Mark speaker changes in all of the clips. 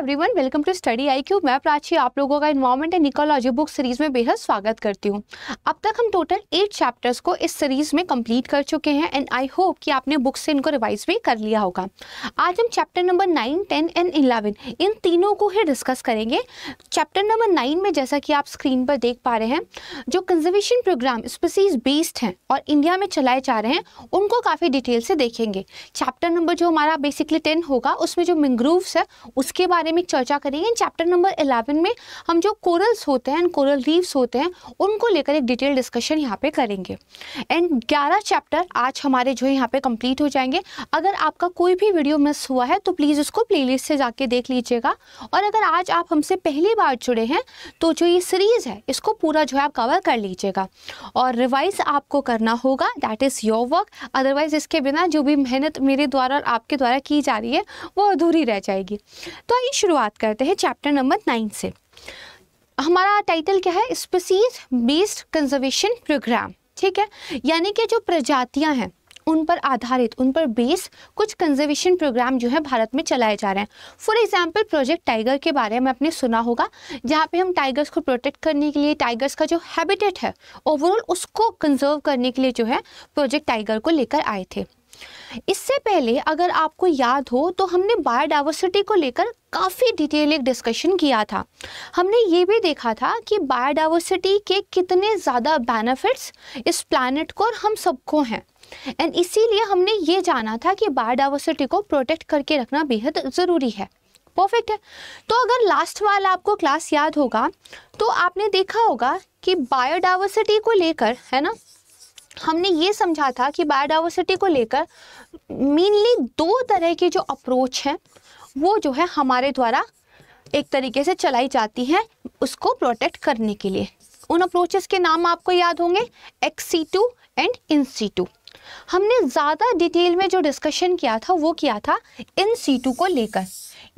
Speaker 1: Everyone welcome to study IQ मैं प्राची आप लोगों का environment and ecology book series में बेहद स्वागत करती हूँ अब तक हम टोटल एट चैप्टर्स को इस सीरीज में कंप्लीट कर चुके हैं एंड आई होप कि आपने बुक से इनको रिवाइज भी कर लिया होगा आज हम chapter number nine ten and eleven इन तीनों को ही डिस्कस करेंगे चैप्टर नंबर नाइन में जैसा कि आप स्क्रीन पर देख पा रहे हैं जो कंजर्वेशन प्रोग्राम स्पीसीज बेस्ड हैं और इंडिया में चलाए जा रहे हैं उनको काफ़ी डिटेल से देखेंगे चैप्टर नंबर जो हमारा बेसिकली टेन होगा उसमें जो मिंग्रूव्स है उसके बारे बारे में चर्चा करेंगे चैप्टर नंबर इलेवन में हम जो कोरल्स होते हैं कोरल रीव्स होते हैं उनको लेकर एक डिटेल डिस्कशन यहाँ पे करेंगे एंड ग्यारह चैप्टर आज हमारे जो यहाँ पे कंप्लीट हो जाएंगे अगर आपका कोई भी वीडियो मिस हुआ है तो प्लीज़ उसको प्ले से जाके देख लीजिएगा और अगर आज आप हमसे पहली बार जुड़े हैं तो जो ये सीरीज़ है इसको पूरा जो है आप कवर कर लीजिएगा और रिवाइज आपको करना होगा that is your work otherwise इसके बिना जो भी मेहनत मेरे द्वारा और आपके द्वारा की जा रही है वो अधूरी रह जाएगी तो आइए शुरुआत करते हैं चैप्टर नंबर नाइन से हमारा टाइटल क्या है स्पीसीज बेस्ड कंजर्वेशन प्रोग्राम ठीक है यानी कि जो प्रजातियां हैं उन पर आधारित उन पर बेस कुछ कंजर्वेशन प्रोग्राम जो है भारत में चलाए जा रहे हैं फॉर एग्जांपल प्रोजेक्ट टाइगर के बारे में आपने सुना होगा जहाँ पे हम टाइगर्स को प्रोटेक्ट करने के लिए टाइगर्स का जो हैबिटेट है ओवरऑल उसको कंजर्व करने के लिए जो है प्रोजेक्ट टाइगर को लेकर आए थे इससे पहले अगर आपको याद हो तो हमने बायोडाइवर्सिटी को लेकर काफ़ी डिटेल एक डिस्कशन किया था हमने ये भी देखा था कि बायोडाइवर्सिटी के कितने ज़्यादा बेनिफिट्स इस प्लानट को और हम सबको हैं एंड इसीलिए हमने ये जाना था कि बायोडाइवर्सिटी को प्रोटेक्ट करके रखना बेहद ज़रूरी है परफेक्ट है तो अगर लास्ट वाला आपको क्लास याद होगा तो आपने देखा होगा कि बायोडाइवर्सिटी को लेकर है ना हमने ये समझा था कि बायोडाइवर्सिटी को लेकर मेनली दो तरह की जो अप्रोच हैं वो जो है हमारे द्वारा एक तरीके से चलाई जाती है उसको प्रोटेक्ट करने के लिए उन अप्रोचेस के नाम आपको याद होंगे एक्स एंड इन हमने ज़्यादा डिटेल में जो डिस्कशन किया था वो किया था इन को लेकर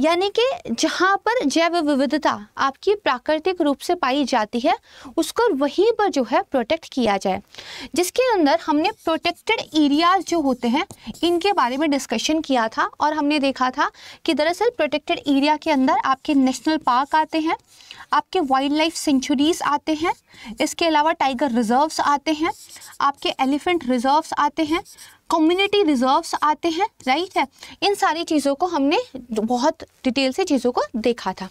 Speaker 1: यानी कि जहाँ पर जैव विविधता आपकी प्राकृतिक रूप से पाई जाती है उसको वहीं पर जो है प्रोटेक्ट किया जाए जिसके अंदर हमने प्रोटेक्टेड एरियाज जो होते हैं इनके बारे में डिस्कशन किया था और हमने देखा था कि दरअसल प्रोटेक्टेड एरिया के अंदर आपके नेशनल पार्क आते हैं आपके वाइल्ड लाइफ सेंचुरीज आते हैं इसके अलावा टाइगर रिजर्व्स आते हैं आपके एलिफेंट रिजर्व्स आते हैं कम्युनिटी रिजर्व्स आते हैं राइट है इन सारी चीज़ों को हमने बहुत डिटेल से चीज़ों को देखा था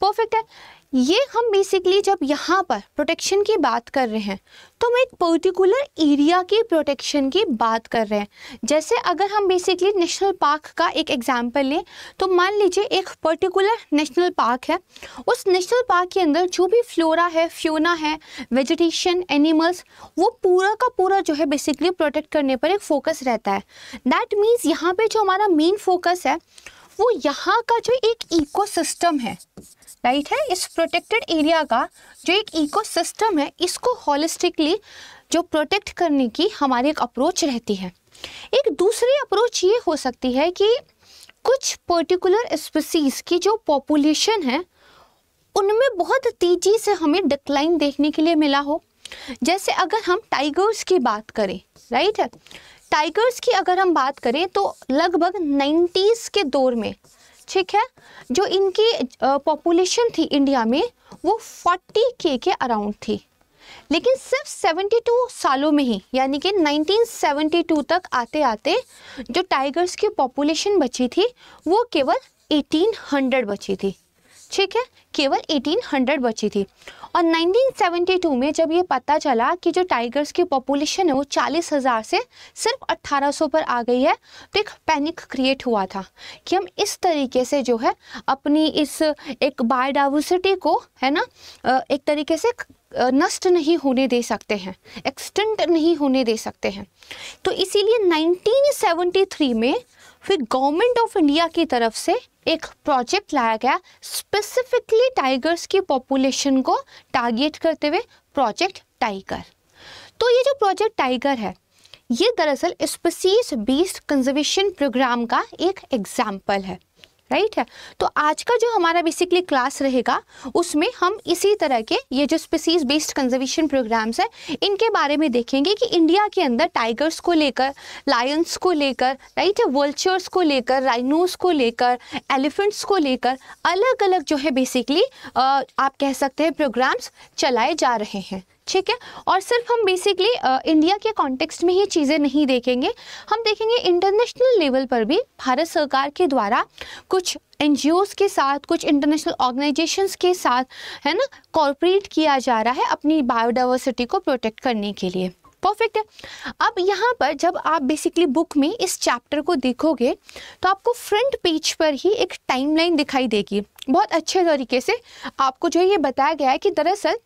Speaker 1: परफेक्ट है ये हम बेसिकली जब यहाँ पर प्रोटेक्शन की बात कर रहे हैं तो हम एक पर्टिकुलर एरिया की प्रोटेक्शन की बात कर रहे हैं जैसे अगर हम बेसिकली नेशनल पार्क का एक एग्जांपल लें तो मान लीजिए एक पर्टिकुलर नेशनल पार्क है उस नेशनल पार्क के अंदर जो भी फ्लोरा है फ्योना है वेजिटेशन एनिमल्स वो पूरा का पूरा जो है बेसिकली प्रोटेक्ट करने पर एक फोकस रहता है दैट मीन्स यहाँ पर जो हमारा मेन फोकस है वो यहाँ का जो एक इकोसिस्टम है राइट है इस प्रोटेक्टेड एरिया का जो एक इकोसिस्टम है इसको होलिस्टिकली जो प्रोटेक्ट करने की हमारी एक अप्रोच रहती है एक दूसरी अप्रोच ये हो सकती है कि कुछ पर्टिकुलर स्पीसीज की जो पॉपुलेशन है उनमें बहुत तेजी से हमें डिक्लाइन देखने के लिए मिला हो जैसे अगर हम टाइगर्स की बात करें राइट है टाइगर्स की अगर हम बात करें तो लगभग 90s के दौर में ठीक है जो इनकी पॉपुलेशन थी इंडिया में वो 40 के के अराउंड थी लेकिन सिर्फ 72 सालों में ही यानी कि 1972 तक आते आते जो टाइगर्स की पॉपुलेशन बची थी वो केवल 1800 बची थी ठीक है केवल 1800 बची थी और 1972 में जब ये पता चला कि जो टाइगर्स की पॉपुलेशन है वो चालीस हज़ार से सिर्फ 1800 पर आ गई है तो एक पैनिक क्रिएट हुआ था कि हम इस तरीके से जो है अपनी इस एक बायोडाइवर्सिटी को है ना एक तरीके से नष्ट नहीं होने दे सकते हैं एक्सटेंट नहीं होने दे सकते हैं तो इसीलिए 1973 में फिर गवर्नमेंट ऑफ इंडिया की तरफ से एक प्रोजेक्ट लाया गया स्पेसिफिकली टाइगर्स की पॉपुलेशन को टारगेट करते हुए प्रोजेक्ट टाइगर तो ये जो प्रोजेक्ट टाइगर है ये दरअसल स्पेसीज बेस्ड कंजर्वेशन प्रोग्राम का एक एग्जाम्पल है राइट है तो आज का जो हमारा बेसिकली क्लास रहेगा उसमें हम इसी तरह के ये जो स्पेसीज बेस्ड कंजर्वेशन प्रोग्राम्स हैं इनके बारे में देखेंगे कि इंडिया के अंदर टाइगर्स को लेकर लायंस को लेकर राइट है वल्चर्स को लेकर राइनोस को लेकर एलिफेंट्स को लेकर अलग अलग जो है बेसिकली आप कह सकते हैं प्रोग्राम्स चलाए जा रहे हैं ठीक है और सिर्फ हम बेसिकली इंडिया के कॉन्टेक्स्ट में ही चीज़ें नहीं देखेंगे हम देखेंगे इंटरनेशनल लेवल पर भी भारत सरकार के द्वारा कुछ एन के साथ कुछ इंटरनेशनल ऑर्गेनाइजेशंस के साथ है ना कॉरपोरेट किया जा रहा है अपनी बायोडाइवर्सिटी को प्रोटेक्ट करने के लिए परफेक्ट है अब यहाँ पर जब आप बेसिकली बुक में इस चैप्टर को देखोगे तो आपको फ्रंट पेज पर ही एक टाइमलाइन दिखाई देगी बहुत अच्छे तरीके से आपको जो ये बताया गया है कि दरअसल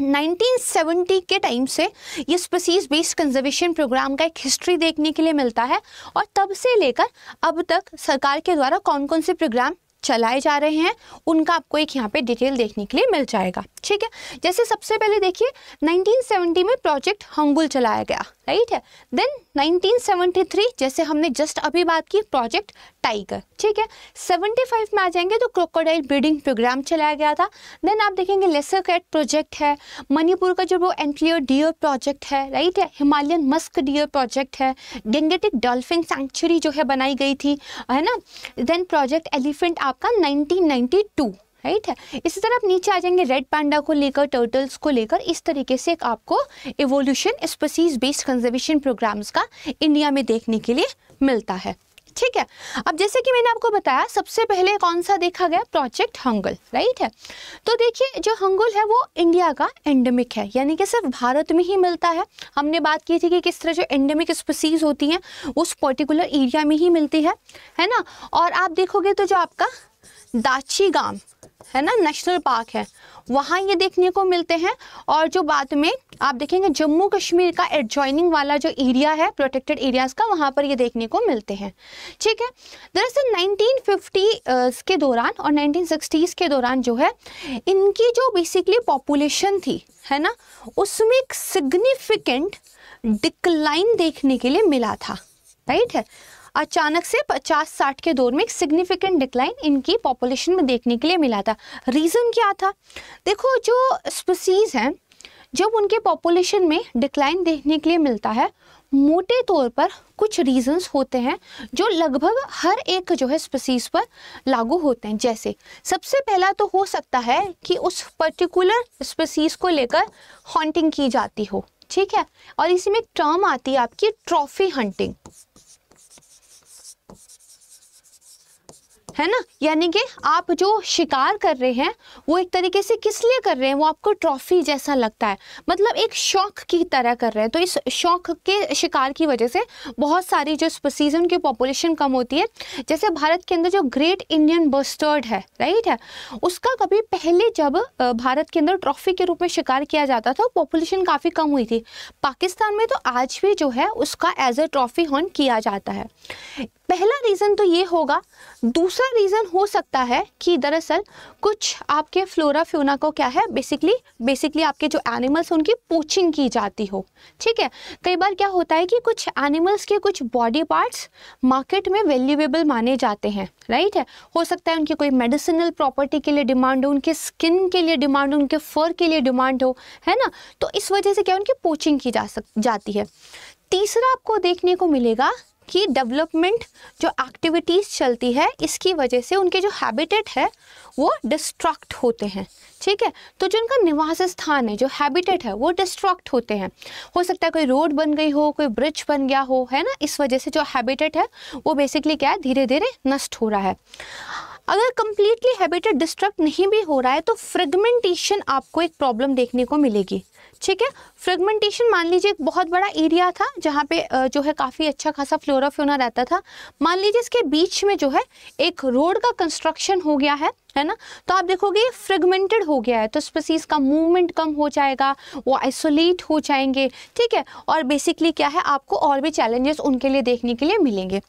Speaker 1: 1970 के टाइम से ये स्पेसीज बेस्ड कंजर्वेशन प्रोग्राम का एक हिस्ट्री देखने के लिए मिलता है और तब से लेकर अब तक सरकार के द्वारा कौन कौन से प्रोग्राम चलाए जा रहे हैं उनका आपको एक यहाँ पे डिटेल देखने के लिए मिल जाएगा ठीक है जैसे सबसे पहले देखिए 1970 में प्रोजेक्ट हंगुल चलाया गया राइट है देन 1973 जैसे हमने जस्ट अभी बात की प्रोजेक्ट टाइगर ठीक है 75 में आ जाएंगे तो क्रोकोडाइल ब्रीडिंग प्रोग्राम चलाया गया था देन आप देखेंगे लेसर कैट प्रोजेक्ट है मणिपुर का जो वो एंटलियर डियर प्रोजेक्ट है राइट है हिमालयन मस्क डियर प्रोजेक्ट है डेंगेटिक डॉल्फिन सेंचुरी जो है बनाई गई थी है ना देन प्रोजेक्ट एलिफेंट आप आपका 1992 राइट है इसी तरह आप नीचे आ जाएंगे रेड पांडा को लेकर टर्टल्स को लेकर इस तरीके से आपको evolution species based conservation programs का इंडिया में देखने के लिए मिलता है ठीक है अब जैसे कि मैंने आपको बताया सबसे पहले कौन सा देखा गया प्रोजेक्ट हंगल राइट है तो देखिए जो हंगुल है वो इंडिया का एंडेमिक है यानी कि सिर्फ भारत में ही मिलता है हमने बात की थी कि किस तरह जो एंडेमिक स्पीसीज होती हैं उस पर्टिकुलर एरिया में ही मिलती है है ना और आप देखोगे तो जो आपका दाछी गांव है ना नेशनल पार्क है वहाँ ये देखने को मिलते हैं और जो बाद में आप देखेंगे जम्मू कश्मीर का एडजॉइनिंग वाला जो एरिया है प्रोटेक्टेड एरियाज़ का वहाँ पर ये देखने को मिलते हैं ठीक है दरअसल 1950s के दौरान और 1960s के दौरान जो है इनकी जो बेसिकली पॉपुलेशन थी है ना उसमें एक सिग्निफिकेंट डिक्लाइन देखने के लिए मिला था राइट है अचानक से 50-60 के दौर में एक सिग्निफिकेंट डिक्लाइन इनकी पॉपुलेशन में देखने के लिए मिला था रीज़न क्या था देखो जो स्पीसीज़ हैं जब उनके पॉपुलेशन में डिक्लाइन देखने के लिए मिलता है मोटे तौर पर कुछ रीजंस होते हैं जो लगभग हर एक जो है स्पीसीज़ पर लागू होते हैं जैसे सबसे पहला तो हो सकता है कि उस पर्टिकुलर स्पीसीज़ को लेकर हॉन्टिंग की जाती हो ठीक है और इसी में एक टर्म आती है आपकी ट्रॉफी हंटिंग है ना यानी कि आप जो शिकार कर रहे हैं वो एक तरीके से किस लिए कर रहे हैं वो आपको ट्रॉफी जैसा लगता है मतलब एक शौक की तरह कर रहे हैं तो इस शौक के शिकार की वजह से बहुत सारी जो स्पीसीज है उनकी पॉपुलेशन कम होती है जैसे भारत के अंदर जो ग्रेट इंडियन बस्टर्ड है राइट है उसका कभी पहले जब भारत के अंदर ट्रॉफी के रूप में शिकार किया जाता था पॉपुलेशन काफ़ी कम हुई थी पाकिस्तान में तो आज भी जो है उसका एज ए ट्रॉफी हॉर्न किया जाता है पहला रीज़न तो ये होगा दूसरा रीज़न हो सकता है कि दरअसल कुछ आपके फ्लोरा फ्यूना को क्या है बेसिकली बेसिकली आपके जो एनिमल्स उनकी पोचिंग की जाती हो ठीक है कई बार क्या होता है कि कुछ एनिमल्स के कुछ बॉडी पार्ट्स मार्केट में वैल्यूएबल माने जाते हैं राइट है हो सकता है उनकी कोई मेडिसिनल प्रॉपर्टी के लिए डिमांड हो उनके स्किन के लिए डिमांड हो उनके फर के लिए डिमांड हो है ना तो इस वजह से क्या उनकी पोचिंग की जा सक जाती है तीसरा आपको देखने को मिलेगा की डेवलपमेंट जो एक्टिविटीज़ चलती है इसकी वजह से उनके जो हैबिटेट है वो डिस्ट्रक्ट होते हैं ठीक है तो जो उनका निवास स्थान है जो हैबिटेट है वो डिस्ट्रक्ट होते हैं हो सकता है कोई रोड बन गई हो कोई ब्रिज बन गया हो है ना इस वजह से जो हैबिटेट है वो बेसिकली क्या है धीरे धीरे नष्ट हो रहा है अगर कम्प्लीटली हैबिटेट डिस्ट्रक्ट नहीं भी हो रहा है तो फ्रेगमेंटेशन आपको एक प्रॉब्लम देखने को मिलेगी ठीक है फ्रेगमेंटेशन मान लीजिए एक बहुत बड़ा एरिया था जहाँ पे जो है काफ़ी अच्छा खासा फ्लोरा फ्योना रहता था मान लीजिए इसके बीच में जो है एक रोड का कंस्ट्रक्शन हो गया है है ना तो आप देखोगे ये फ्रेगमेंटेड हो गया है तो स्पेसीज का मूवमेंट कम हो जाएगा वो आइसोलेट हो जाएंगे ठीक है और बेसिकली क्या है आपको और भी चैलेंजेस उनके लिए देखने के लिए मिलेंगे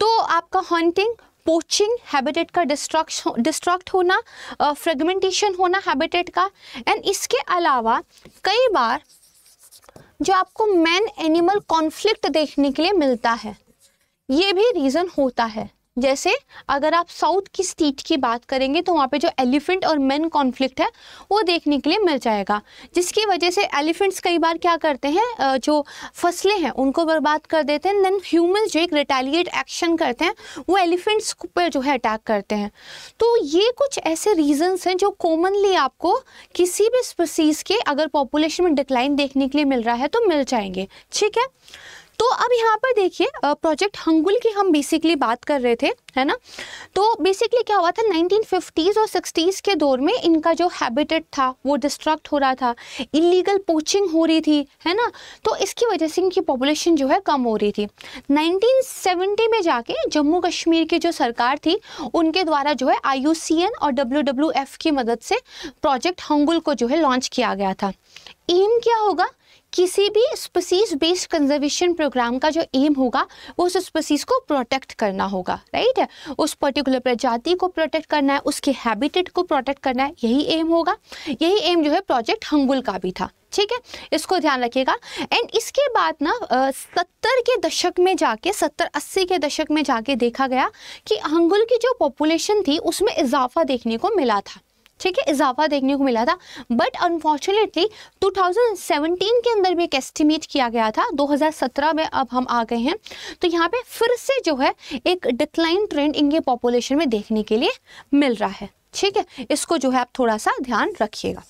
Speaker 1: तो आपका हॉन्टिंग पोचिंग हैबिटेट का डिस्ट्रक्ट डिस्ट्रक्ट होना फ्रेगमेंटेशन होना हैबिटेट का एंड इसके अलावा कई बार जो आपको मैन एनिमल कॉन्फ्लिक्ट देखने के लिए मिलता है ये भी रीज़न होता है जैसे अगर आप साउथ की स्टेट की बात करेंगे तो वहाँ पे जो एलिफेंट और मेन कॉन्फ्लिक्ट है वो देखने के लिए मिल जाएगा जिसकी वजह से एलिफेंट्स कई बार क्या करते हैं जो फसलें हैं उनको बर्बाद कर देते हैं देन ह्यूमन जो एक रिटेलिएट एक्शन करते हैं वो एलिफेंट्स पर जो है अटैक करते हैं तो ये कुछ ऐसे रीजन्स हैं जो कॉमनली आपको किसी भी स्पीसीज़ के अगर पॉपुलेशन में डिक्लाइन देखने के लिए मिल रहा है तो मिल जाएंगे ठीक है तो अब यहाँ पर देखिए प्रोजेक्ट हंगुल की हम बेसिकली बात कर रहे थे है ना तो बेसिकली क्या हुआ था 1950s और 60s के दौर में इनका जो हैबिटेट था वो डिस्ट्रक्ट हो रहा था इलीगल पोचिंग हो रही थी है ना तो इसकी वजह से इनकी पॉपुलेशन जो है कम हो रही थी 1970 में जाके जम्मू कश्मीर की जो सरकार थी उनके द्वारा जो है आई और डब्ल्यू की मदद से प्रोजेक्ट हंगुल को जो है लॉन्च किया गया था एम क्या होगा किसी भी स्पीसीज बेस्ड कंजर्वेशन प्रोग्राम का जो एम होगा वो उस स्पीसीज को प्रोटेक्ट करना होगा राइट है उस पर्टिकुलर प्रजाति को प्रोटेक्ट करना है उसके हैबिटेट को प्रोटेक्ट करना है यही एम होगा यही एम जो है प्रोजेक्ट हंगुल का भी था ठीक है इसको ध्यान रखिएगा एंड इसके बाद ना सत्तर के दशक में जाके सत्तर अस्सी के दशक में जाके देखा गया कि हंगुल की जो पॉपुलेशन थी उसमें इजाफा देखने को मिला था ठीक है इजाफा देखने को मिला था बट अनफॉर्चुनेटली 2017 के अंदर भी एक एस्टिमेट किया गया था 2017 में अब हम आ गए हैं तो यहाँ पे फिर से जो है एक डिक्लाइन ट्रेंड इनके पॉपुलेशन में देखने के लिए मिल रहा है ठीक है इसको जो है आप थोड़ा सा ध्यान रखिएगा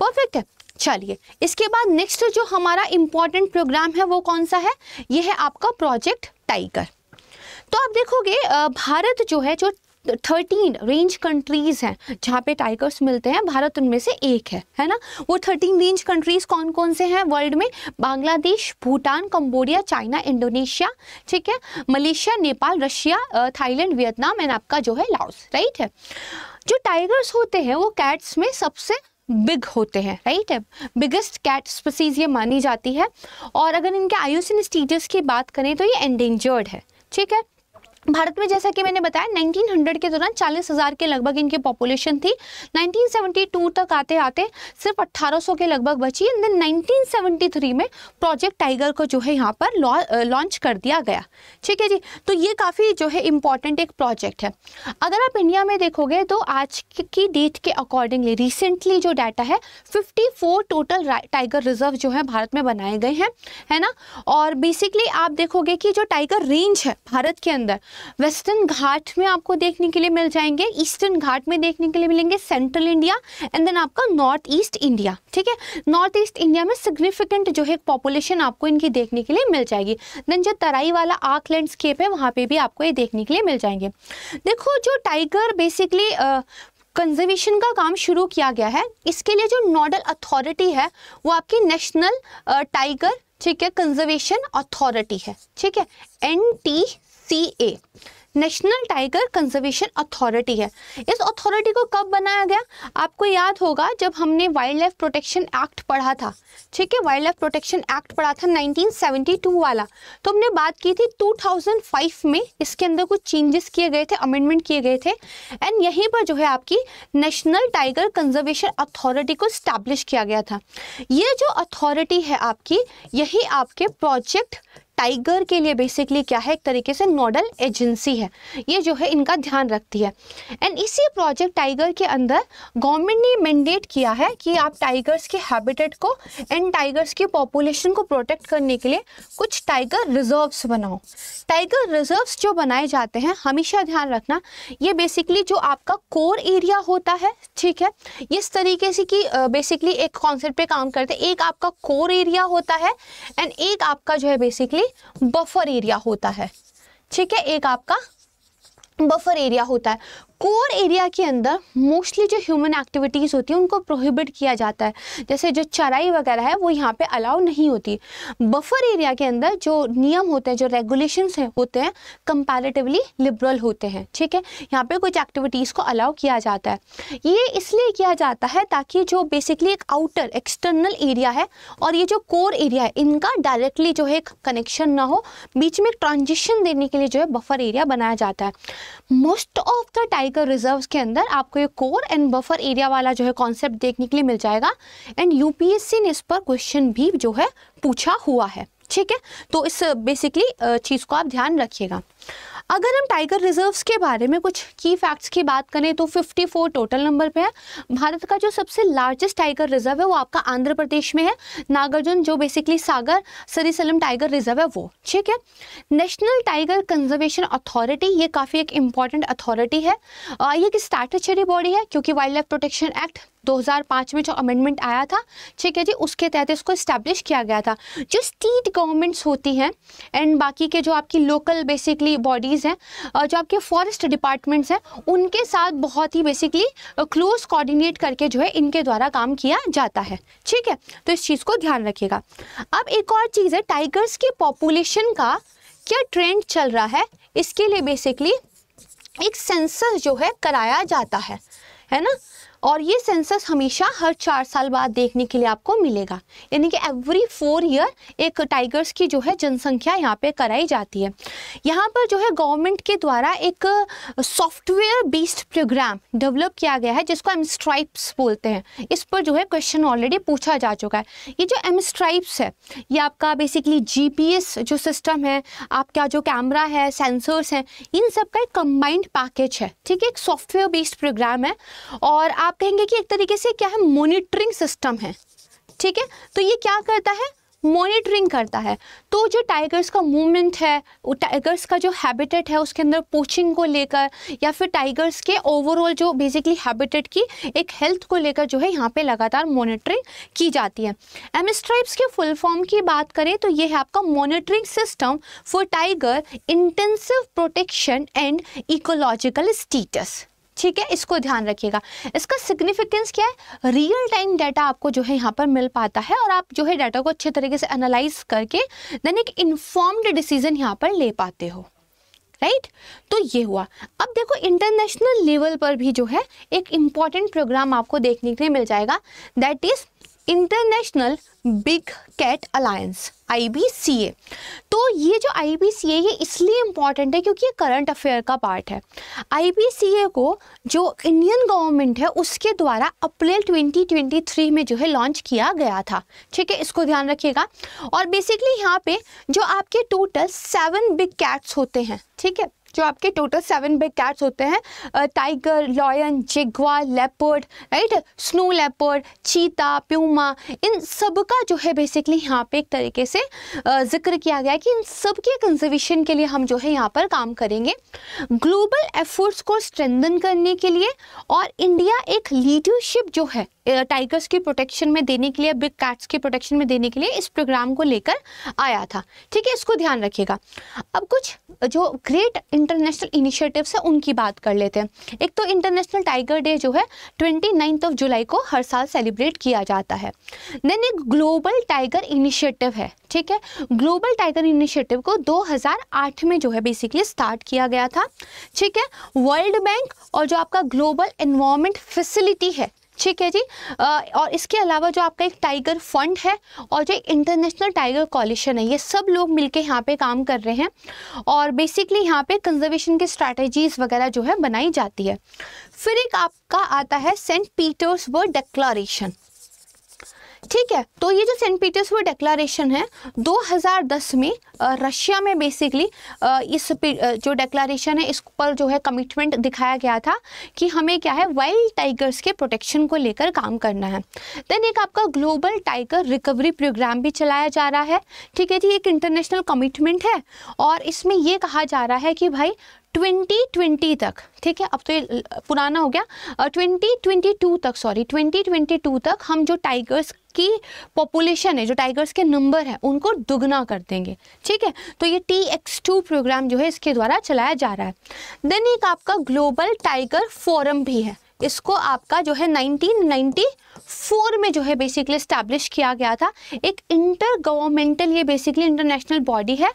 Speaker 1: परफेक्ट है चलिए इसके बाद नेक्स्ट जो हमारा इम्पॉर्टेंट प्रोग्राम है वो कौन सा है ये है आपका प्रोजेक्ट टाइगर तो आप देखोगे भारत जो है जो थर्टीन रेंज कंट्रीज़ हैं जहाँ पे टाइगर्स मिलते हैं भारत उनमें से एक है है ना वो थर्टीन रेंज कंट्रीज़ कौन कौन से हैं वर्ल्ड में Bangladesh Bhutan Cambodia China Indonesia ठीक है Malaysia Nepal Russia Thailand Vietnam and आपका जो है लाओस राइट है जो टाइगर्स होते हैं वो कैट्स में सबसे बिग होते हैं राइट है बिगेस्ट कैट स्पीसीज ये मानी जाती है और अगर इनके आयुसिन स्टेटस की बात करें तो ये एंडेंजर्ड है ठीक है भारत में जैसा कि मैंने बताया 1900 के दौरान 40,000 के लगभग इनके पॉपुलेशन थी 1972 तक आते आते सिर्फ 1800 के लगभग बची एंड देन 1973 में प्रोजेक्ट टाइगर को जो है यहाँ पर लॉन्च कर दिया गया ठीक है जी तो ये काफ़ी जो है इम्पॉर्टेंट एक प्रोजेक्ट है अगर आप इंडिया में देखोगे तो आज की डेट के अकॉर्डिंगली रिसेंटली जो डाटा है फिफ्टी टोटल टाइगर रिजर्व जो है भारत में बनाए गए हैं है ना और बेसिकली आप देखोगे कि जो टाइगर रेंज है भारत के अंदर वेस्टर्न घाट में आपको देखने के लिए मिल जाएंगे ईस्टर्न घाट में देखने के लिए मिलेंगे सेंट्रल इंडिया एंड देन आपका नॉर्थ ईस्ट इंडिया ठीक है नॉर्थ ईस्ट इंडिया में सिग्निफिकेंट जो है पॉपुलेशन आपको इनकी देखने के लिए मिल जाएगी देन जो तराई वाला आर्क लैंडस्केप है वहाँ पर भी आपको ये देखने के लिए मिल जाएंगे देखो जो टाइगर बेसिकली कंजर्वेशन का काम शुरू किया गया है इसके लिए जो नोडल अथॉरिटी है वो आपकी नेशनल टाइगर ठीक है कंजर्वेशन अथॉरिटी है ठीक है N T C A national tiger conservation authority है इस अथॉरिटी को कब बनाया गया आपको याद होगा जब हमने वाइल्ड लाइफ प्रोटेक्शन एक्ट पढ़ा था ठीक है वाइल्ड लाइफ प्रोटेक्शन एक्ट पढ़ा था 1972 वाला तो हमने बात की थी 2005 में इसके अंदर कुछ चेंजेस किए गए थे अमेंडमेंट किए गए थे एंड यहीं पर जो है आपकी नेशनल टाइगर कंजर्वेशन अथॉरिटी को स्टैब्लिश किया गया था ये जो अथॉरिटी है आपकी यही आपके प्रोजेक्ट टाइगर के लिए बेसिकली क्या है एक तरीके से नोडल एजेंसी है ये जो है इनका ध्यान रखती है एंड इसी प्रोजेक्ट टाइगर के अंदर गवर्नमेंट ने मैंडेट किया है कि आप टाइगर्स के हैबिटेट को एंड टाइगर्स की पॉपुलेशन को प्रोटेक्ट करने के लिए कुछ टाइगर रिजर्व्स बनाओ टाइगर रिजर्व्स जो बनाए जाते हैं हमेशा ध्यान रखना ये बेसिकली जो आपका कोर एरिया होता है ठीक है इस तरीके से कि बेसिकली एक कॉन्सेप्ट पे काम करते हैं एक आपका कोर एरिया होता है एंड एक आपका जो है बेसिकली बफर एरिया होता है ठीक है एक आपका बफर एरिया होता है कोर एरिया के अंदर मोस्टली जो ह्यूमन एक्टिविटीज़ होती हैं उनको प्रोहिबिट किया जाता है जैसे जो चराई वगैरह है वो यहाँ पे अलाउ नहीं होती बफर एरिया के अंदर जो नियम होते हैं जो रेगुलेशंस हैं होते हैं कंपैरेटिवली लिबरल होते हैं ठीक है यहाँ पे कुछ एक्टिविटीज़ को अलाउ किया जाता है ये इसलिए किया जाता है ताकि जो बेसिकली एक आउटर एक्सटर्नल एरिया है और ये जो कोर एरिया है इनका डायरेक्टली जो है कनेक्शन ना हो बीच में ट्रांजिशन देने के लिए जो है बफर एरिया बनाया जाता है most of the time tiger reserves के अंदर आपको ये कोर एंड बफर एरिया वाला जो है कॉन्सेप्ट देखने के लिए मिल जाएगा एंड यूपीएससी ने इस पर क्वेश्चन भी जो है पूछा हुआ है ठीक है तो इस बेसिकली चीज़ को आप ध्यान रखिएगा अगर हम टाइगर रिजर्व्स के बारे में कुछ की फैक्ट्स की बात करें तो 54 टोटल नंबर पे है भारत का जो सबसे लार्जेस्ट टाइगर रिजर्व है वो आपका आंध्र प्रदेश में है नागार्जुन जो basically Sagar Srisailam tiger reserve है वो ठीक है नेशनल टाइगर कंजर्वेशन अथॉरिटी ये काफ़ी एक इम्पॉर्टेंट अथॉरिटी है ये एक स्टैटचरी बॉडी है क्योंकि वाइल्ड लाइफ प्रोटेक्शन एक्ट 2005 में जो अमेंडमेंट आया था ठीक है जी उसके तहत इसको इस्टेब्लिश किया गया था जो स्टेट गवर्नमेंट्स होती हैं एंड बाकी के जो आपकी लोकल बेसिकली बॉडीज़ हैं जो आपके फॉरेस्ट डिपार्टमेंट्स हैं उनके साथ बहुत ही बेसिकली क्लोज कोऑर्डिनेट करके जो है इनके द्वारा काम किया जाता है ठीक है तो इस चीज़ को ध्यान रखिएगा अब एक और चीज़ है टाइगर्स के पॉपुलेशन का क्या ट्रेंड चल रहा है इसके लिए बेसिकली एक सेंसस जो है कराया जाता है है ना और ये सेंसस हमेशा हर चार साल बाद देखने के लिए आपको मिलेगा यानी कि एवरी फोर ईयर एक टाइगर्स की जो है जनसंख्या यहाँ पे कराई जाती है यहाँ पर जो है गवर्नमेंट के द्वारा एक सॉफ्टवेयर बेस्ड प्रोग्राम डेवलप किया गया है जिसको एम स्ट्राइप्स बोलते हैं इस पर जो है क्वेश्चन ऑलरेडी पूछा जा चुका है ये जो एम स्ट्राइप्स है ये आपका बेसिकली जी जो सिस्टम है आपका जो कैमरा है सेंसर्स हैं इन सब का एक कंबाइंड पैकेज है ठीक है एक सॉफ्टवेयर बेस्ड प्रोग्राम है और आप आप कहेंगे कि एक तरीके से क्या है मोनिटरिंग सिस्टम है ठीक है तो ये क्या करता है मॉनिटरिंग करता है तो जो टाइगर्स का मूवमेंट है टाइगर्स का जो हैबिटेट है उसके अंदर पोचिंग को लेकर या फिर टाइगर्स के ओवरऑल जो बेसिकली हैबिटेट की एक हेल्थ को लेकर जो है यहाँ पे लगातार मॉनिटरिंग की जाती है एम के फुल फॉर्म की बात करें तो ये है आपका monitoring system for tiger intensive protection and ecological status ठीक है इसको ध्यान रखिएगा इसका सिग्निफिकेंस क्या है रियल टाइम डाटा आपको जो है यहाँ पर मिल पाता है और आप जो है डाटा को अच्छे तरीके से एनालाइज करके देन एक इन्फॉर्म्ड डिसीजन यहाँ पर ले पाते हो राइट right? तो ये हुआ अब देखो इंटरनेशनल लेवल पर भी जो है एक इम्पॉर्टेंट प्रोग्राम आपको देखने के लिए मिल जाएगा that is international big cat alliance आई तो ये जो आई ये इसलिए इम्पॉर्टेंट है क्योंकि ये करंट अफेयर का पार्ट है आई को जो इंडियन गवर्नमेंट है उसके द्वारा अप्रैल 2023 में जो है लॉन्च किया गया था ठीक है इसको ध्यान रखिएगा और बेसिकली यहाँ पे जो आपके टोटल सेवन बिग कैट्स होते हैं ठीक है जो आपके टोटल सेवन बिग कैट्स होते हैं tiger lion jaguar leopard right snow leopard cheetah puma इन सब का जो है बेसिकली यहाँ पे एक तरीके से जिक्र किया गया है कि इन सब के कंजर्वेशन के लिए हम जो है यहाँ पर काम करेंगे ग्लोबल एफर्ट्स को स्ट्रेंदन करने के लिए और इंडिया एक लीडरशिप जो है टाइगर्स की प्रोटेक्शन में देने के लिए बिग कैट्स की प्रोटेक्शन में देने के लिए इस प्रोग्राम को लेकर आया था ठीक है इसको ध्यान रखिएगा अब कुछ जो ग्रेट इंटरनेशनल इनिशिएटिव्स हैं उनकी बात कर लेते हैं एक तो इंटरनेशनल टाइगर डे जो है ट्वेंटी ऑफ जुलाई को हर साल सेलिब्रेट किया जाता है देन एक ग्लोबल टाइगर इनिशिएटिव है ठीक है ग्लोबल टाइगर इनिशिएटिव को 2008 में जो है बेसिकली स्टार्ट किया गया था ठीक है वर्ल्ड बैंक और जो आपका ग्लोबल एनवायरमेंट फैसिलिटी है ठीक है जी और इसके अलावा जो आपका एक टाइगर फंड है और जो इंटरनेशनल टाइगर कॉलिशन है ये सब लोग मिलके यहाँ पे काम कर रहे हैं और बेसिकली यहाँ पे कंजर्वेशन की स्ट्रैटेजीज वगैरह जो है बनाई जाती है फिर एक आपका आता है सेंट पीटर्स वर्ल्ड डिक्लारेशन ठीक है तो ये जो सेंट पीटर्सबर्ग डेक्लारेशन है 2010 में रशिया में बेसिकली इस जो डेक्लारेशन है इस पर जो है कमिटमेंट दिखाया गया था कि हमें क्या है वाइल्ड टाइगर्स के प्रोटेक्शन को लेकर काम करना है देन एक आपका ग्लोबल टाइगर रिकवरी प्रोग्राम भी चलाया जा रहा है ठीक है जी एक इंटरनेशनल कमिटमेंट है और इसमें यह कहा जा रहा है कि भाई 2020 तक ठीक है अब तो ये पुराना हो गया 2022 तक सॉरी 2022 तक हम जो टाइगर्स की पॉपुलेशन है जो टाइगर्स के नंबर है उनको दुगना कर देंगे ठीक है तो ये टी एक्स टू प्रोग्राम जो है इसके द्वारा चलाया जा रहा है देन एक आपका ग्लोबल टाइगर फोरम भी है इसको आपका जो है 1994 में जो है बेसिकली इस्टेब्लिश किया गया था एक इंटर गवर्नमेंटल ये बेसिकली इंटरनेशनल बॉडी है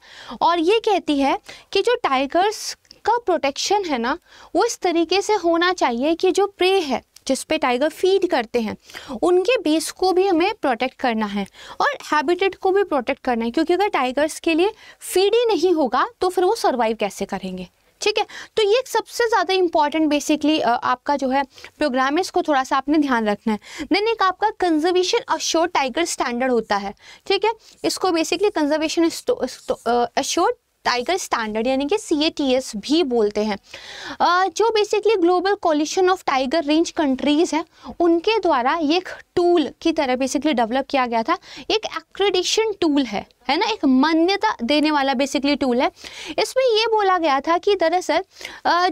Speaker 1: और ये कहती है कि जो टाइगर्स का प्रोटेक्शन है ना वो इस तरीके से होना चाहिए कि जो प्रे है जिस पे टाइगर फीड करते हैं उनके बेस को भी हमें प्रोटेक्ट करना है और हैबिटेट को भी प्रोटेक्ट करना है क्योंकि अगर टाइगर्स के लिए फीड ही नहीं होगा तो फिर वो सर्वाइव कैसे करेंगे ठीक है तो ये सबसे ज़्यादा इंपॉर्टेंट बेसिकली आपका जो है प्रोग्राम है इसको थोड़ा सा आपने ध्यान रखना है देन एक आपका कंजर्वेशन अश्योर टाइगर स्टैंडर्ड होता है ठीक है इसको basically conservation assured tiger standard यानी कि सी भी बोलते हैं जो basically global coalition of tiger range countries हैं उनके द्वारा ये एक टूल की तरह बेसिकली डेवलप किया गया था एक एक्रेडिशन टूल है है ना एक मान्यता देने वाला बेसिकली टूल है इसमें ये बोला गया था कि दरअसल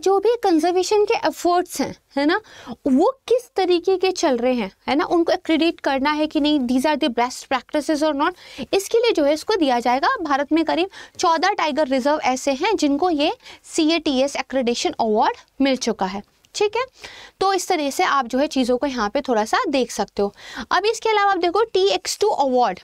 Speaker 1: जो भी कंजर्वेशन के एफर्ट्स हैं है ना वो किस तरीके के चल रहे हैं है ना उनको क्रेडिट करना है कि नहीं these are the best practices और नॉट इसके लिए जो है इसको दिया जाएगा भारत में करीब चौदह टाइगर रिजर्व ऐसे हैं जिनको ये C A T S accreditation award मिल चुका है ठीक है तो इस तरह से आप जो है चीज़ों को यहाँ पे थोड़ा सा देख सकते हो अब इसके अलावा आप देखो टी एक्स टू अवार्ड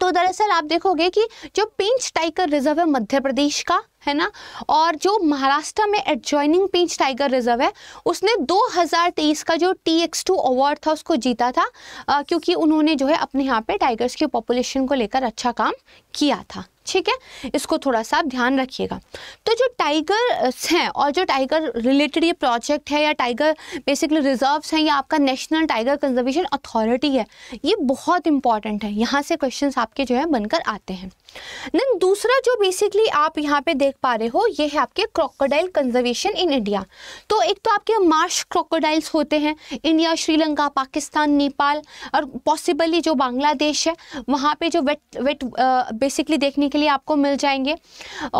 Speaker 1: तो दरअसल आप देखोगे कि जो पेंच टाइगर रिजर्व है मध्य प्रदेश का है ना और जो महाराष्ट्र में एडजॉइनिंग पेंच टाइगर रिजर्व है उसने 2023 का जो टी एक्स टू अवार्ड था उसको जीता था आ, क्योंकि उन्होंने जो है अपने यहाँ पे टाइगर्स की पॉपुलेशन को लेकर अच्छा काम किया था ठीक है इसको थोड़ा सा आप ध्यान रखिएगा तो जो टाइगर्स हैं और जो टाइगर रिलेटेड ये प्रोजेक्ट है या टाइगर बेसिकली रिजर्व्स हैं या आपका नेशनल टाइगर कंजर्वेशन अथॉरिटी है ये बहुत इंपॉर्टेंट है यहाँ से क्वेश्चन आपके जो है बनकर आते हैं देन दूसरा जो बेसिकली आप यहाँ पे देख पा रहे हो ये है आपके क्रोकोडाइल कंजर्वेशन इन इंडिया तो एक तो आपके मार्श क्रोकोडाइल्स होते हैं इंडिया श्रीलंका पाकिस्तान नेपाल और पॉसिबली जो बांग्लादेश है वहाँ पे जो वेट वेट बेसिकली देखने के लिए आपको मिल जाएंगे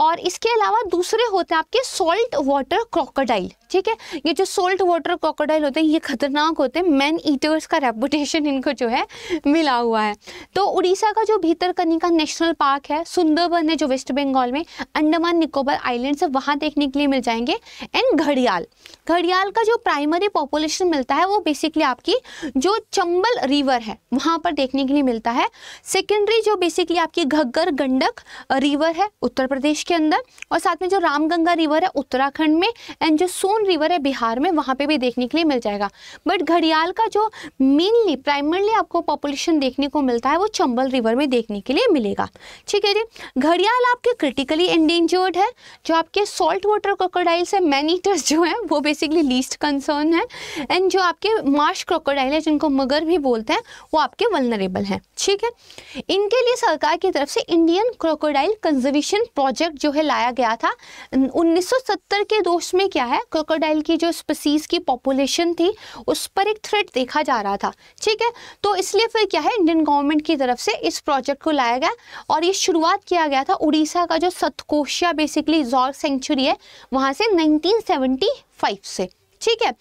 Speaker 1: और इसके अलावा दूसरे होते हैं आपके सॉल्ट वाटर क्रोकोडाइल ठीक है ये जो सॉल्ट वाटर क्रोकोडाइल होते हैं ये खतरनाक होते हैं मैन ईटर्स का रेपुटेशन इनको जो है मिला हुआ है तो उड़ीसा का जो भीतरकनिका नेशनल पार्क है सुंदरबन है जो वेस्ट बंगाल में अंडमान निकोबार आइलैंड्स है वहाँ देखने के लिए मिल जाएंगे एंड घड़ियाल घड़ियाल का जो प्राइमरी पॉपुलेशन मिलता है वो बेसिकली आपकी जो चंबल रिवर है वहाँ पर देखने के लिए मिलता है सेकेंडरी जो बेसिकली आपकी घग्गर गंडक रिवर है उत्तर प्रदेश के अंदर और साथ में जो रामगंगा रिवर है उत्तराखंड में एंड जो सोन रिवर है बिहार में वहाँ पर भी देखने के लिए मिल जाएगा बट घड़ियाल का जो मेनली प्राइमरली आपको पॉपुलेशन देखने को मिलता है वो चंबल रिवर में देखने के लिए मिलेगा ठीक है जी घड़ियाल आपके क्रिटिकली एंडेंजर्ड है जो आपके सॉल्ट वाटर क्रोकोडाइल्स है मैनीटर्स जो हैं वो बेसिकली लीस्ट कंसर्न है एंड जो आपके मार्श क्रोकोडाइल है जिनको मगर भी बोलते हैं वो आपके वलनरेबल हैं ठीक है इनके लिए सरकार की तरफ से इंडियन क्रोकोडाइल कंजर्वेशन प्रोजेक्ट जो है लाया गया था 1970 के दोष में क्या है क्रोकोडाइल की जो स्पीसीज़ की पॉपुलेशन थी उस पर एक थ्रेट देखा जा रहा था ठीक है तो इसलिए फिर क्या है इंडियन गवर्नमेंट की तरफ से इस प्रोजेक्ट को लाया गया और ये शुरुआत किया गया था उड़ीसा का जो सतकोशिया बेसिकली जॉर्ग सेंचुरी है वहाँ से फाइव से ठीक है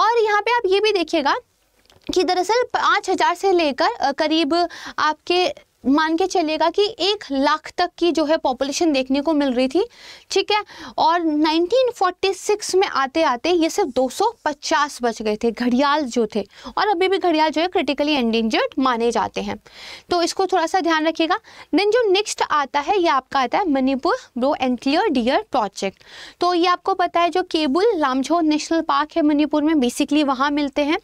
Speaker 1: और यहाँ पे आप ये भी देखिएगा कि दरअसल पाँच हज़ार से लेकर करीब आपके मान के चलेगा कि एक लाख तक की जो है पॉपुलेशन देखने को मिल रही थी ठीक है और 1946 में आते आते ये सिर्फ 250 बच गए थे घड़ियाल जो थे और अभी भी घड़ियाल जो है क्रिटिकली एंडेंजर्ड माने जाते हैं तो इसको थोड़ा सा ध्यान रखिएगा देन जो नेक्स्ट आता है ये आपका आता है Manipur brow antlered deer project तो ये आपको पता है जो केबुल लामझो नेशनल पार्क है मणिपुर में बेसिकली वहाँ मिलते हैं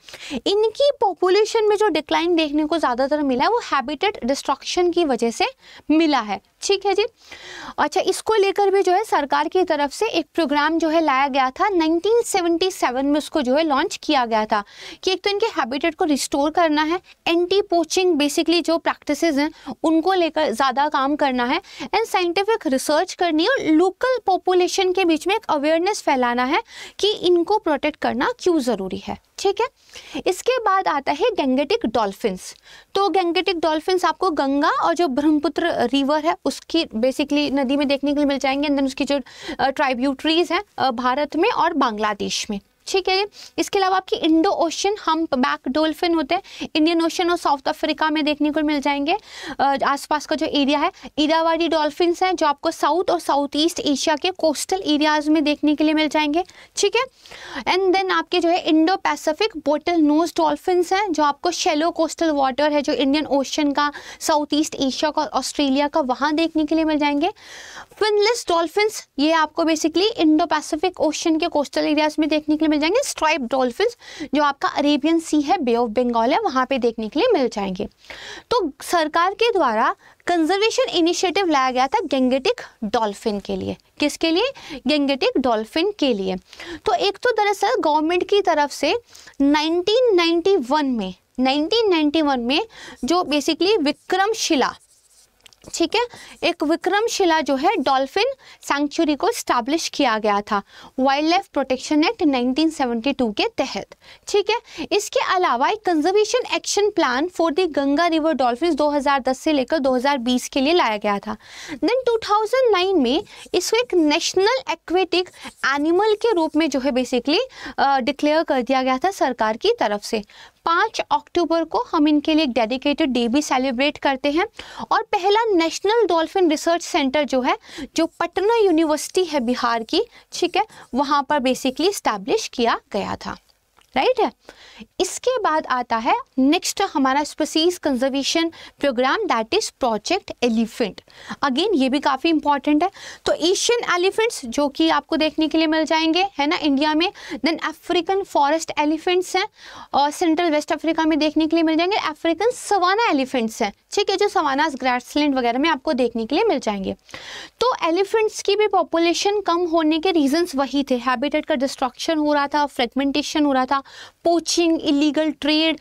Speaker 1: इनकी पॉपुलेशन में जो डिक्लाइन देखने को ज़्यादातर मिला है वो हैबिटेट डिस्ट्रक्शन एक्शन की वजह से मिला है ठीक है जी अच्छा इसको लेकर भी जो है सरकार की तरफ से एक प्रोग्राम जो है लाया गया था 1977 में उसको जो है लॉन्च किया गया था कि एक तो इनके हैबिटेट को रिस्टोर करना है एंटी पोचिंग बेसिकली जो प्रैक्टिसेस हैं उनको लेकर ज़्यादा काम करना है एंड साइंटिफिक रिसर्च करनी है और लोकल पॉपुलेशन के बीच में एक अवेयरनेस फैलाना है कि इनको प्रोटेक्ट करना क्यों ज़रूरी है ठीक है इसके बाद आता है गेंगेटिक डॉल्फिन्स तो गेंगेटिक डॉल्फिन्स आपको गंगा और जो ब्रह्मपुत्र रिवर है उसकी बेसिकली नदी में देखने के लिए मिल जाएंगे एंड देन उसकी जो ट्राइब्यूटरीज हैं भारत में और बांग्लादेश में ठीक है इसके अलावा आपकी Indo ocean humpback dolphin होते हैं इंडियन ओशन और साउथ अफ्रीका में देखने को मिल जाएंगे आसपास का जो एरिया है इरावाडी डोल्फिन हैं जो आपको साउथ और साउथ ईस्ट एशिया के कोस्टल एरियाज में देखने के लिए मिल जाएंगे ठीक है एंड देन आपके जो है Indo Pacific bottlenose dolphin हैं जो आपको शेलो कोस्टल वाटर है जो इंडियन ओशन का साउथ ईस्ट एशिया का ऑस्ट्रेलिया का वहाँ देखने के लिए मिल जाएंगे फिनलेस डॉल्फिन ये आपको बेसिकली इंडो पैसिफिक ओशन के कोस्टल एरियाज में देखने के लिए मिल जाएंगे स्ट्राइप डॉल्फिन जो आपका अरेबियन सी है बे ऑफ बंगाल है वहाँ पे देखने के लिए मिल जाएंगे तो सरकार के द्वारा कंजर्वेशन इनिशिएटिव लाया गया था गेंगेटिक डॉल्फिन के लिए किसके लिए गेंगेटिक डॉल्फिन के लिए तो एक तो दरअसल गवर्नमेंट की तरफ से 1991 में 1991 में जो बेसिकली विक्रमशिला ठीक है एक विक्रमशिला जो है डॉल्फिन सेंचुरी को स्टैब्लिश किया गया था वाइल्ड लाइफ प्रोटेक्शन एक्ट 1972 के तहत ठीक है इसके अलावा एक conservation action plan for the Ganga river dolphin 2010 से लेकर 2020 के लिए लाया गया था देन 2009 में इसको एक नेशनल एक्वेटिक एनिमल के रूप में जो है बेसिकली डिक्लेयर कर दिया गया था सरकार की तरफ से पाँच अक्टूबर को हम इनके लिए एक डेडिकेटेड डे भी सेलिब्रेट करते हैं और पहला नेशनल डॉल्फिन रिसर्च सेंटर जो है जो पटना यूनिवर्सिटी है बिहार की ठीक है वहाँ पर बेसिकली इस्टेब्लिश किया गया था राइट है इसके बाद आता है नेक्स्ट हमारा species conservation program that is project elephant again ये भी काफ़ी इंपॉर्टेंट है तो एशियन एलिफेंट्स जो कि आपको देखने के लिए मिल जाएंगे है ना इंडिया में देन अफ्रीकन फॉरेस्ट एलिफेंट्स हैं और सेंट्रल वेस्ट अफ्रीका में देखने के लिए मिल जाएंगे अफ्रीकन सवाना एलिफेंट्स हैं ठीक है जो सवानास ग्रासलैंड वगैरह में आपको देखने के लिए मिल जाएंगे तो एलिफेंट्स की भी पॉपुलेशन कम होने के रीजन वही थे हैबिटेट का डिस्ट्रक्शन हो रहा था फ्रेगमेंटेशन हो रहा था था poaching illegal trade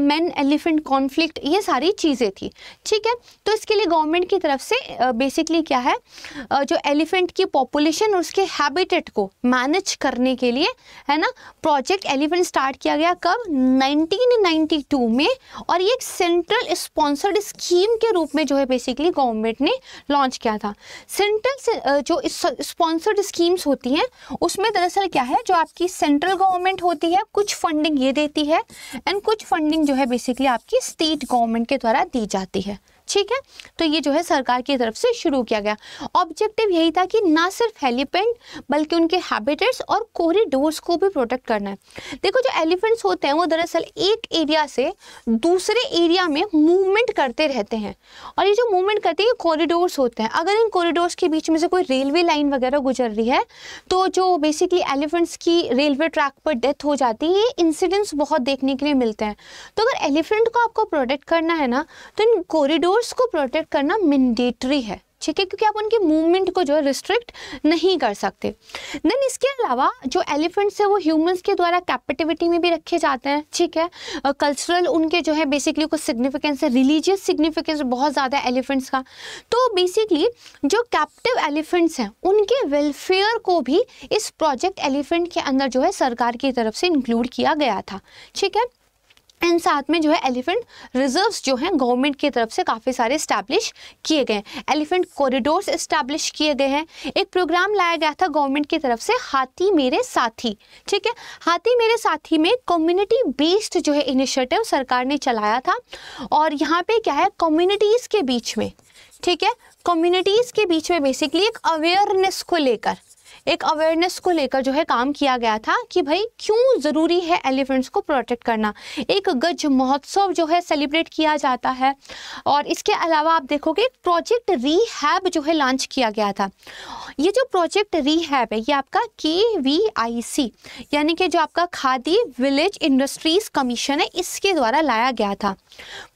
Speaker 1: man elephant conflict ये सारी चीज़ें थी ठीक है तो इसके लिए गवर्नमेंट की तरफ से बेसिकली uh, क्या है uh, जो एलिफेंट की पॉपुलेशन और उसके हैबिटेट को मैनेज करने के लिए है ना प्रोजेक्ट एलिफेंट स्टार्ट किया गया कब 1992 में और ये एक सेंट्रल स्पॉन्सर्ड स्कीम के रूप में जो है बेसिकली गवर्नमेंट ने लॉन्च किया था सेंट्रल से, uh, जो स्पॉन्सर्ड स्कीम्स होती हैं उसमें दरअसल क्या है जो आपकी सेंट्रल गवर्नमेंट होती है कुछ फंडिंग ये देती है एंड कुछ फंडिंग जो है बेसिकली आपकी स्टेट गवर्नमेंट के द्वारा दी जाती है ठीक है तो ये जो है सरकार की तरफ से शुरू किया गया ऑब्जेक्टिव यही था कि ना सिर्फ एलिफेंट बल्कि उनके हैबिटेट्स और कोरिडोर्स को भी प्रोटेक्ट करना है देखो जो एलिफेंट्स होते हैं वो दरअसल एक एरिया से दूसरे एरिया में मूवमेंट करते रहते हैं और ये जो मूवमेंट करते हैं ये कॉरिडोर्स होते हैं अगर इन कॉरिडोर्स के बीच में से कोई रेलवे लाइन वगैरह गुजर रही है तो जो बेसिकली एलिफेंट्स की रेलवे ट्रैक पर डेथ हो जाती है ये इंसिडेंट्स बहुत देखने के लिए मिलते हैं तो अगर एलिफेंट को आपको प्रोटेक्ट करना है ना तो इन कॉरिडोर सोर्स को प्रोटेक्ट करना मैंडेटरी है ठीक है क्योंकि आप उनके मूवमेंट को जो है रिस्ट्रिक्ट नहीं कर सकते देन इसके अलावा जो एलिफेंट्स हैं वो ह्यूमंस के द्वारा कैपेटिविटी में भी रखे जाते हैं ठीक है कल्चरल उनके जो है बेसिकली कुछ सिग्निफिकेंस है रिलीजियस सिग्निफिकेंस बहुत ज़्यादा है एलिफेंट्स का तो बेसिकली जो कैप्टिव एलिफेंट्स हैं उनके वेलफेयर को भी इस प्रोजेक्ट एलिफेंट के अंदर जो है सरकार की तरफ से इंक्लूड किया गया था ठीक है एंड साथ में जो है एलिफेंट रिजर्व्स जो हैं गवर्नमेंट की तरफ से काफ़ी सारे इस्टेब्लिश किए गए हैं एलिफेंट कॉरिडोर्स इस्टेब्लिश किए गए हैं एक प्रोग्राम लाया गया था गवर्नमेंट की तरफ से हाथी मेरे साथी ठीक है हाथी मेरे साथी में कम्युनिटी बेस्ड जो है इनिशिएटिव सरकार ने चलाया था और यहाँ पे क्या है कम्युनिटीज़ के बीच में ठीक है कम्युनिटीज़ के बीच में बेसिकली एक अवेयरनेस को लेकर एक अवेयरनेस को लेकर जो है काम किया गया था कि भाई क्यों ज़रूरी है एलिफेंट्स को प्रोटेक्ट करना एक गज महोत्सव जो है सेलिब्रेट किया जाता है और इसके अलावा आप देखोगे प्रोजेक्ट रीहैब जो है लॉन्च किया गया था ये जो प्रोजेक्ट रीहैब है ये आपका के वी आई सी यानी कि जो आपका खादी विलेज इंडस्ट्रीज कमीशन है इसके द्वारा लाया गया था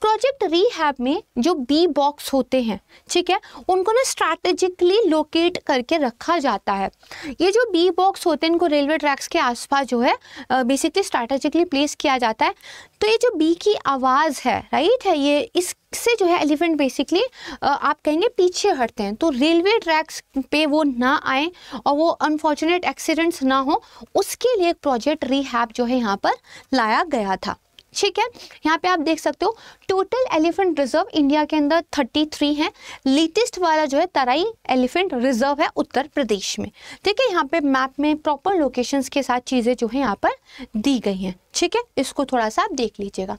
Speaker 1: प्रोजेक्ट रीहैब में जो बी बॉक्स होते हैं ठीक है उनको ना स्ट्रैटेजिकली लोकेट करके रखा जाता है ये जो बी बॉक्स होते हैं इनको रेलवे ट्रैक्स के आसपास जो है बेसिकली स्ट्रैटेजिकली प्लेस किया जाता है तो ये जो बी की आवाज़ है राइट है ये इस से जो है एलिफेंट बेसिकली आप कहेंगे पीछे हटते हैं तो रेलवे ट्रैक्स पे वो ना आए और वो अनफॉर्चुनेट एक्सीडेंट्स ना हो उसके लिए एक प्रोजेक्ट रिहैप जो है यहाँ पर लाया गया था ठीक है यहाँ पे आप देख सकते हो टोटल एलिफेंट रिजर्व इंडिया के अंदर 33 हैं लेटेस्ट वाला जो है तराई एलिफेंट रिजर्व है उत्तर प्रदेश में ठीक है यहाँ पे मैप में प्रॉपर लोकेशंस के साथ चीज़ें जो है यहाँ पर दी गई हैं ठीक है इसको थोड़ा सा आप देख लीजिएगा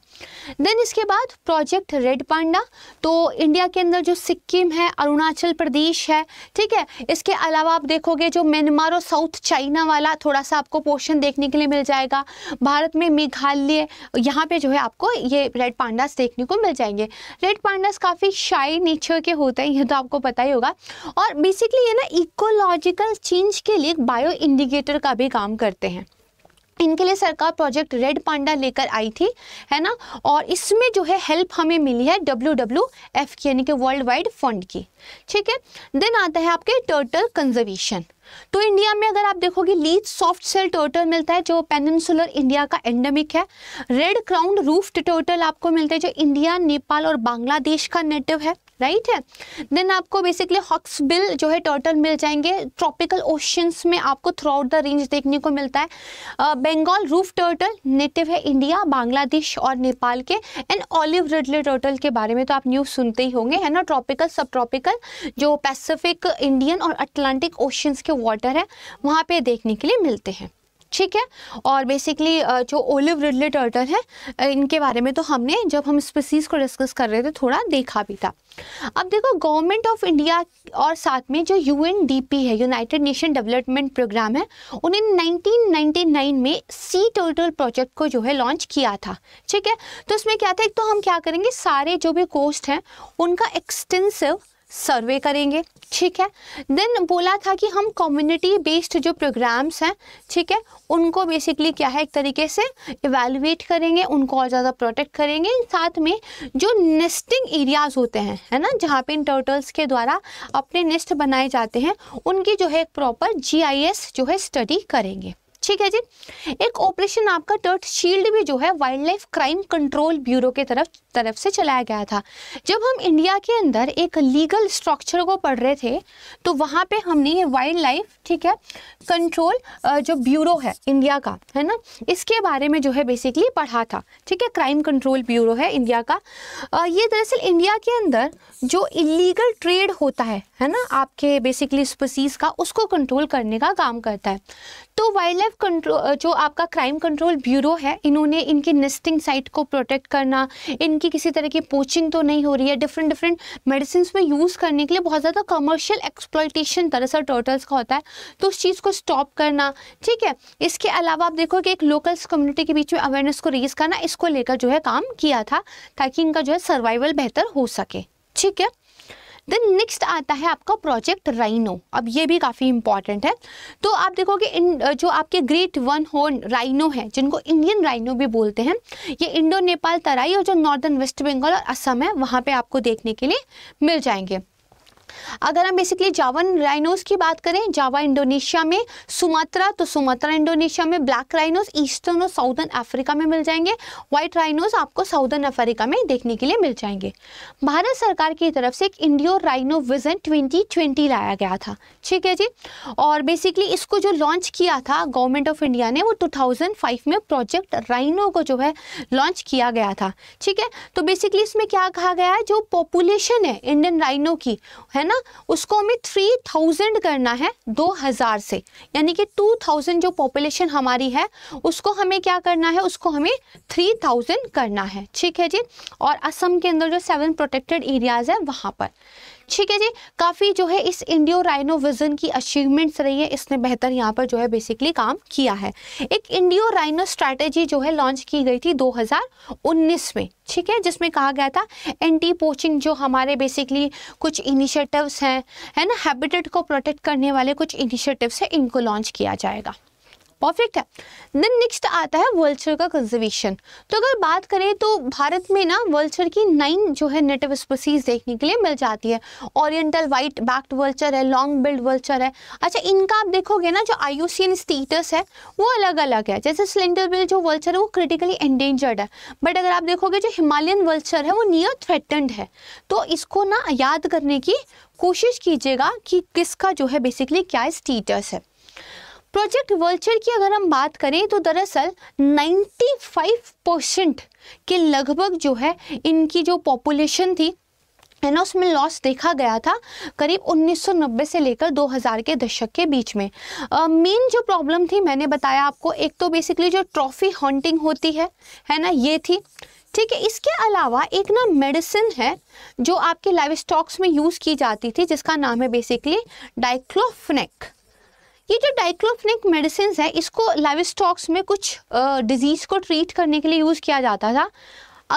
Speaker 1: देन इसके बाद प्रोजेक्ट रेड पांडा तो इंडिया के अंदर जो सिक्किम है अरुणाचल प्रदेश है ठीक है इसके अलावा आप देखोगे जो म्यांमार और साउथ चाइना वाला थोड़ा सा आपको पोर्शन देखने के लिए मिल जाएगा भारत में मेघालय यहाँ पे जो है आपको ये रेड पांडास देखने को मिल जाएंगे रेड पांडास काफ़ी शाई नेचर के होते हैं ये तो आपको पता ही होगा और बेसिकली ये ना इकोलॉजिकल चेंज के लिए बायो इंडिकेटर का भी काम करते हैं इनके लिए सरकार प्रोजेक्ट रेड पांडा लेकर आई थी है ना और इसमें जो है हेल्प हमें मिली है डब्ल्यू डब्ल्यू एफ की यानी कि वर्ल्ड वाइड फंड की ठीक है देन आता है आपके टर्टल कंजर्वेशन तो इंडिया में अगर आप देखोगे लीच सॉफ्ट सेल टर्टल मिलता है जो पेनसुलर इंडिया का एंडेमिक है रेड क्राउंड रूफ टर्टल आपको मिलता है जो इंडिया नेपाल और बांग्लादेश का नेटिव है राइट है देन आपको बेसिकली हॉक्स बिल जो है टर्टल मिल जाएंगे ट्रॉपिकल ओशंस में आपको थ्रू आउट द रेंज देखने को मिलता है बंगाल रूफ टर्टल नेटिव है इंडिया बांग्लादेश और नेपाल के एंड ऑलिव रिडले टर्टल के बारे में तो आप न्यूज़ सुनते ही होंगे है ना ट्रॉपिकल सब ट्रॉपिकल जो पैसिफिक इंडियन और अटलांटिक ओशंस के वाटर है वहाँ पे देखने के लिए मिलते हैं ठीक है और बेसिकली जो ओलिव रिडले टर्टल है इनके बारे में तो हमने जब हम स्पीसीज़ को डिस्कस कर रहे थे थोड़ा देखा भी था अब देखो गवर्नमेंट ऑफ इंडिया और साथ में जो यूएनडीपी है यूनाइटेड नेशन डेवलपमेंट प्रोग्राम है उन्हें 1999 में सी टर्टल प्रोजेक्ट को जो है लॉन्च किया था ठीक है तो इसमें क्या था एक तो हम क्या करेंगे सारे जो भी कोस्ट हैं उनका एक्सटेंसिव सर्वे करेंगे ठीक है देन बोला था कि हम कम्युनिटी बेस्ड जो प्रोग्राम्स हैं ठीक है उनको बेसिकली क्या है एक तरीके से इवेलुएट करेंगे उनको और ज़्यादा प्रोटेक्ट करेंगे साथ में जो नेस्टिंग एरियाज़ होते हैं है ना जहाँ पे इन टर्टल्स के द्वारा अपने नेस्ट बनाए जाते हैं उनकी जो है एक प्रॉपर जी जो है स्टडी करेंगे ठीक है जी एक ऑपरेशन आपका टर्ट शील्ड भी जो है wildlife crime control bureau के तरफ तरफ से चलाया गया था जब हम इंडिया के अंदर एक लीगल स्ट्रक्चर को पढ़ रहे थे तो वहाँ पे हमने ये वाइल्ड लाइफ ठीक है कंट्रोल जो ब्यूरो है इंडिया का है ना इसके बारे में जो है बेसिकली पढ़ा था ठीक है क्राइम कंट्रोल ब्यूरो है इंडिया का ये दरअसल इंडिया के अंदर जो इलीगल ट्रेड होता है है ना आपके बेसिकली स्पीसीज का उसको कंट्रोल करने का काम करता है तो वाइल्ड लाइफ कंट्रोल जो आपका क्राइम कंट्रोल ब्यूरो है इन्होंने इनकी नेस्टिंग साइट को प्रोटेक्ट करना इनकी किसी तरह की पोचिंग तो नहीं हो रही है डिफरेंट डिफरेंट मेडिसिन में यूज़ करने के लिए बहुत ज़्यादा कमर्शियल एक्सप्लॉयटेशन दरअसल टोटल्स का होता है तो उस चीज़ को स्टॉप करना ठीक है इसके अलावा आप देखो कि एक लोकल्स कम्युनिटी के बीच में अवेयरनेस को रेज करना इसको लेकर जो है काम किया था ताकि इनका जो है सर्वाइवल बेहतर हो सके ठीक है देन नेक्स्ट आता है आपका प्रोजेक्ट राइनो अब ये भी काफ़ी इंपॉर्टेंट है तो आप देखोगे इन जो आपके ग्रेट वन हो राइनो है जिनको इंडियन राइनो भी बोलते हैं ये इंडो नेपाल तराई और जो नॉर्दर्न वेस्ट बंगाल और असम है वहाँ पर आपको देखने के लिए मिल जाएंगे अगर हम बेसिकली जावन राइनोस की बात करें जावा इंडोनेशिया में सुमात्रा तो सुमात्रा इंडोनेशिया में ब्लैक राइनोस ईस्टर्न और साउदर्न अफ्रीका में मिल जाएंगे व्हाइट राइनोस आपको साउदर्न अफ्रीका में देखने के लिए मिल जाएंगे भारत सरकार की तरफ से एक इंडियो राइनो विजन 2020 लाया गया था ठीक है जी और बेसिकली इसको जो लॉन्च किया था गवर्नमेंट ऑफ इंडिया ने वो टू में प्रोजेक्ट राइनो को जो है लॉन्च किया गया था ठीक है तो बेसिकली इसमें क्या कहा गया है जो पॉपुलेशन है इंडियन राइनो की है है ना उसको हमें थ्री थाउजेंड करना है दो हज़ार से यानी कि टू थाउजेंड जो पॉपुलेशन हमारी है उसको हमें क्या करना है उसको हमें थ्री थाउजेंड करना है ठीक है जी और असम के अंदर जो सेवन प्रोटेक्टेड एरियाज़ है वहां पर ठीक है जी काफ़ी जो है इस इंडियो राइनो विजन की अचीवमेंट्स रही है इसने बेहतर यहाँ पर जो है बेसिकली काम किया है एक इंडियो राइनो स्ट्रैटेजी जो है लॉन्च की गई थी 2019 में ठीक है जिसमें कहा गया था एंटी पोचिंग जो हमारे बेसिकली कुछ इनिशिएटिव्स हैं है ना हैबिटेट को प्रोटेक्ट करने वाले कुछ इनिशिएटिव्स हैं इनको लॉन्च किया जाएगा परफेक्ट है देन नेक्स्ट आता है वर्ल्चर का कंजर्वेशन तो अगर बात करें तो भारत में ना वर्ल्चर की नाइन जो है नेटिव स्पीसीज देखने के लिए मिल जाती है ओरिएंटल वाइट बैक्ड वर्ल्चर है लॉन्ग बिल्ड वर्ल्चर है अच्छा इनका आप देखोगे ना जो आयुसियन स्टेटस है वो अलग अलग है जैसे सिलेंडर बिल जो वल्चर है वो क्रिटिकली एंडेंजर्ड है बट अगर आप देखोगे जो हिमालयन वल्चर है वो नियर थ्रेटेंड है तो इसको ना याद करने की कोशिश कीजिएगा कि किसका जो है बेसिकली क्या स्टेटस है प्रोजेक्ट वर्चर की अगर हम बात करें तो दरअसल 95 परसेंट के लगभग जो है इनकी जो पॉपुलेशन थी है ना उसमें लॉस देखा गया था करीब 1990 से लेकर 2000 के दशक के बीच में मेन जो प्रॉब्लम थी मैंने बताया आपको एक तो बेसिकली जो ट्रॉफी हॉन्टिंग होती है है ना ये थी ठीक है इसके अलावा एक ना मेडिसिन है जो आपके लाइव स्टॉक्स में यूज़ की जाती थी जिसका नाम है बेसिकली डाइक्लोफनेक ये जो डाइक्लोफिनिक मेडिसिन है इसको लाइव स्टॉक्स में कुछ डिजीज़ को ट्रीट करने के लिए यूज़ किया जाता था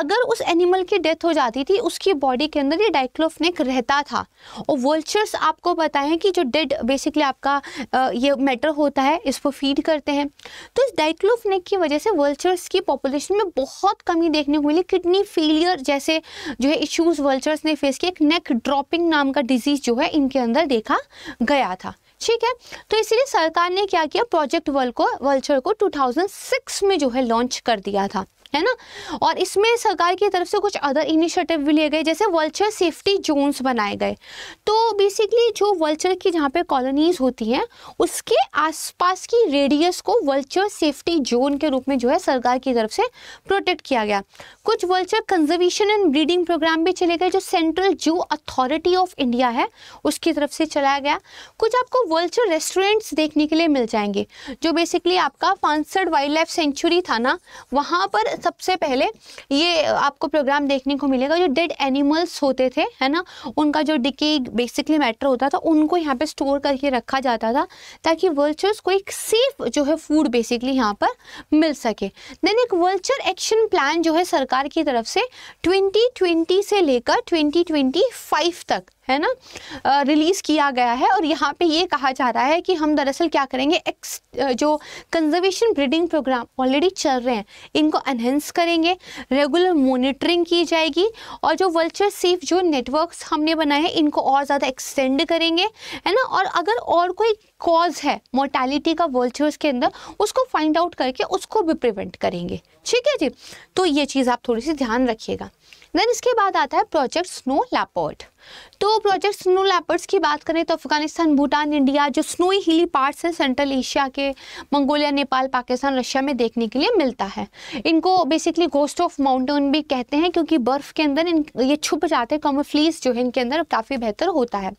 Speaker 1: अगर उस एनिमल की डेथ हो जाती थी उसकी बॉडी के अंदर ये डाइक्लोफिनिक रहता था और वल्चर्स आपको बताएं कि जो डेड बेसिकली आपका ये मैटर होता है इसको फीड करते हैं तो इस डाइक्लोफिनिक की वजह से वर्चर्स की पॉपुलेशन में बहुत कमी देखने को मिली किडनी फेलियर जैसे जो है इश्यूज़ वल्चर्स ने फेस किया एक नेक ड्रॉपिंग नाम का डिजीज़ जो है इनके अंदर देखा गया था ठीक है तो इसीलिए सरकार ने क्या किया प्रोजेक्ट वर्ल्ड को वल्चर को 2006 में जो है लॉन्च कर दिया था है ना और इसमें सरकार की तरफ से कुछ अदर इनिशिएटिव भी लिए गए जैसे वल्चर सेफ्टी जोन्स बनाए गए तो बेसिकली जो वल्चर की जहाँ पे कॉलोनीज होती हैं उसके आसपास की रेडियस को वल्चर सेफ्टी जोन के रूप में जो है सरकार की तरफ से प्रोटेक्ट किया गया कुछ vulture conservation and breeding program भी चले गए जो central zoo authority of India है उसकी तरफ से चलाया गया कुछ आपको वल्चर रेस्टोरेंट्स देखने के लिए मिल जाएंगे जो बेसिकली आपका फांसड वाइल्ड लाइफ सेंचुरी था ना वहाँ पर सबसे पहले ये आपको प्रोग्राम देखने को मिलेगा जो डेड एनिमल्स होते थे है ना उनका जो डिके बेसिकली मैटर होता था उनको यहाँ पे स्टोर करके रखा जाता था ताकि वर्चर्स को एक सेफ जो है फूड बेसिकली यहाँ पर मिल सके देन एक वर्चर एक्शन प्लान जो है सरकार की तरफ से 2020 से लेकर 2025 तक है ना रिलीज़ किया गया है और यहाँ पे ये कहा जा रहा है कि हम दरअसल क्या करेंगे एक्स जो कंजर्वेशन ब्रीडिंग प्रोग्राम ऑलरेडी चल रहे हैं इनको एनहेंस करेंगे रेगुलर मॉनिटरिंग की जाएगी और जो वल्चर सेफ जो नेटवर्क्स हमने बनाए हैं इनको और ज़्यादा एक्सटेंड करेंगे है ना और अगर और कोई कॉज है मोर्टैलिटी का वल्चर्स के अंदर उसको फाइंड आउट करके उसको भी प्रिवेंट करेंगे ठीक है जी तो ये चीज़ आप थोड़ी सी ध्यान रखिएगा देन इसके बाद आता है प्रोजेक्ट स्नो लैपर्ड तो प्रोजेक्ट स्नो लैपर्ड्स की बात करें तो अफगानिस्तान भूटान इंडिया जो स्नोई हिली पार्ट्स हैं सेंट्रल एशिया के मंगोलिया नेपाल पाकिस्तान रशिया में देखने के लिए मिलता है इनको बेसिकली गोस्ट ऑफ माउंटेन भी कहते हैं क्योंकि बर्फ़ के अंदर इन ये छुप जाते हैं कॉमोफ्लीस जो है इनके अंदर काफ़ी बेहतर होता है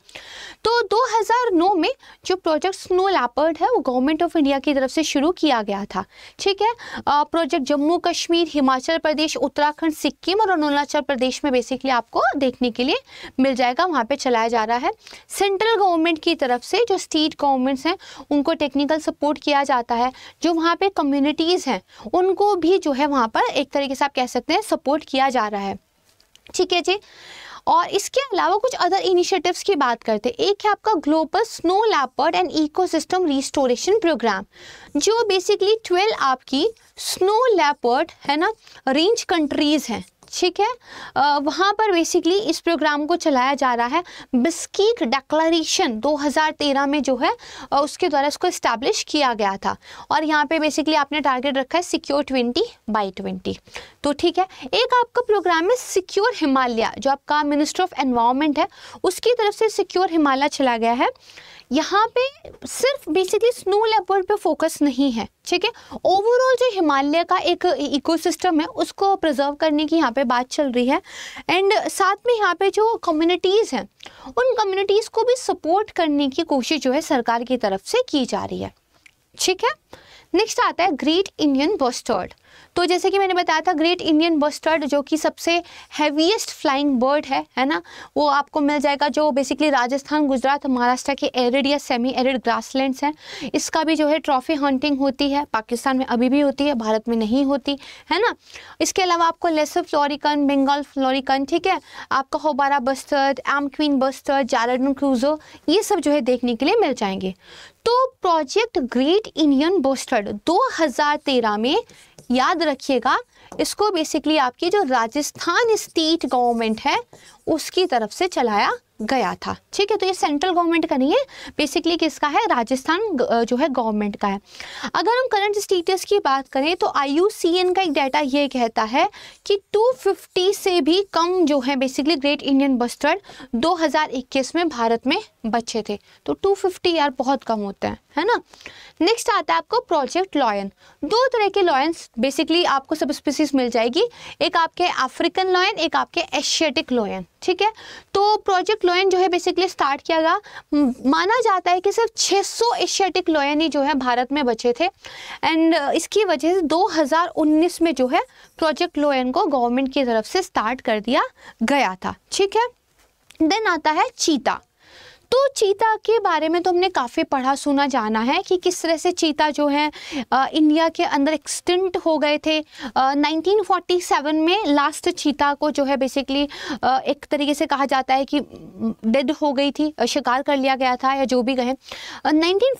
Speaker 1: तो दो में जो प्रोजेक्ट स्नो लैपर्ड है वो गवर्नमेंट ऑफ इंडिया की तरफ से शुरू किया गया था ठीक है प्रोजेक्ट जम्मू कश्मीर हिमाचल प्रदेश उत्तराखंड सिक्किम और अरुणाचल प्रदेश में बेसिकली आपको देखने के लिए मिल जाएगा वहाँ पे चलाया जा रहा है सेंट्रल गवर्नमेंट की तरफ से जो स्टेट गवर्नमेंट्स हैं उनको टेक्निकल सपोर्ट किया जाता है जो वहाँ पे कम्युनिटीज़ हैं उनको भी जो है वहाँ पर एक तरीके से आप कह सकते हैं सपोर्ट किया जा रहा है ठीक है जी और इसके अलावा कुछ अदर इनिशिएटिव्स की बात करते हैं एक है आपका global snow leopard and ecosystem restoration program जो बेसिकली ट्वेल्व आपकी स्नो लैपर्ड है ना रेंज कंट्रीज़ हैं ठीक है वहाँ पर बेसिकली इस प्रोग्राम को चलाया जा रहा है बिस्कीट डेक्लरेशन 2013 में जो है उसके द्वारा इसको इस्टेब्लिश किया गया था और यहाँ पे बेसिकली आपने टारगेट रखा है सिक्योर 20 बाई 20 तो ठीक है एक आपका प्रोग्राम है सिक्योर हिमालय जो आपका मिनिस्टर ऑफ एनवायरमेंट है उसकी तरफ से सिक्योर हिमालय चला गया है यहाँ पे सिर्फ बेसिकली स्नो लेपर्ड पे फोकस नहीं है ठीक है ओवरऑल जो हिमालय का एक इकोसिस्टम है उसको प्रिजर्व करने की यहाँ पे बात चल रही है एंड साथ में यहाँ पे जो कम्युनिटीज़ हैं उन कम्युनिटीज़ को भी सपोर्ट करने की कोशिश जो है सरकार की तरफ से की जा रही है ठीक है नेक्स्ट आता है ग्रेट इंडियन बस्टर्ड तो जैसे कि मैंने बताया था ग्रेट इंडियन बस्टर्ड जो कि सबसे हैवीएस्ट फ्लाइंग बर्ड है है ना वो आपको मिल जाएगा जो बेसिकली राजस्थान गुजरात महाराष्ट्र के एरिड या सेमी एरिड ग्रासलैंड्स हैं इसका भी जो है ट्रॉफी हंटिंग होती है पाकिस्तान में अभी भी होती है भारत में नहीं होती है ना इसके अलावा आपको लेसर फ्लोरिकन बंगाल फ्लोरिकन ठीक है आपका houbara bustard McQueen bustard Jerdon courser ये सब जो है देखने के लिए मिल जाएंगे तो प्रोजेक्ट ग्रेट इंडियन बोस्टर्ड 2013 में याद रखिएगा इसको बेसिकली आपकी जो राजस्थान स्टेट गवर्नमेंट है उसकी तरफ से चलाया गया था ठीक है तो ये सेंट्रल गवर्नमेंट का नहीं है बेसिकली किसका है राजस्थान जो है गवर्नमेंट का है अगर हम करंट स्टेटस की बात करें तो आई का एक डाटा ये कहता है कि 250 से भी कम जो है बेसिकली ग्रेट इंडियन बस्टर्ड 2021 में भारत में बचे थे तो 250 यार बहुत कम होते हैं है ना नेक्स्ट आता है आपको प्रोजेक्ट लॉयन दो तरह के लॉयंस बेसिकली आपको सब स्पीसीज मिल जाएगी एक आपके अफ्रीकन लॉयन एक आपके एशियाटिक लॉयन ठीक है तो प्रोजेक्ट लोयन जो है बेसिकली स्टार्ट किया गया माना जाता है कि सिर्फ 600 एशियाटिक लोयन ही जो है भारत में बचे थे एंड इसकी वजह से 2019 में जो है प्रोजेक्ट लोयन को गवर्नमेंट की तरफ से स्टार्ट कर दिया गया था ठीक है देन आता है चीता तो चीता के बारे में तो हमने काफ़ी पढ़ा सुना जाना है कि किस तरह से चीता जो है इंडिया के अंदर एक्सटेंट हो गए थे नाइनटीन 1947 सेवन में लास्ट चीता को जो है बेसिकली एक तरीके से कहा जाता है कि डेड हो गई थी शिकार कर लिया गया था या जो भी कहें नाइनटीन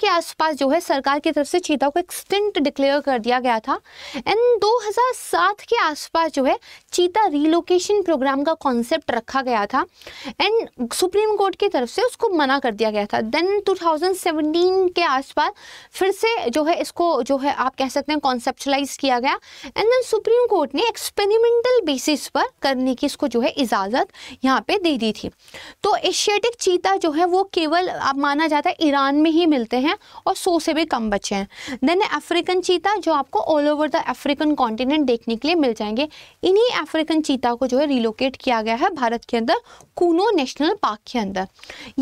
Speaker 1: के आसपास जो है सरकार की तरफ से चीता को एक्सटेंट डिक्लेयर कर दिया गया था एंड दो के आसपास जो है चीता रिलोकेशन प्रोग्राम का कॉन्सेप्ट रखा गया था एंड सुप्रीम कोर्ट की तरफ से उसको मना कर दिया गया था देन 2017 के आसपास फिर से जो है इसको जो है आप कह सकते हैं कॉन्सेप्चुलाइज किया गया एंड देन सुप्रीम कोर्ट ने एक्सपेरिमेंटल बेसिस पर करने की इसको जो है इजाज़त यहाँ पे दे दी थी तो एशियाटिक चीता जो है वो केवल आप माना जाता है ईरान में ही मिलते हैं और सौ से भी कम बच्चे हैं देन अफ्रीकन चीता जो आपको all over the African continent देखने के लिए मिल जाएंगे इन्हीं अफ्रीकन चीता को जो है रिलोकेट किया गया है भारत के अंदर कूनो नेशनल पार्क के अंदर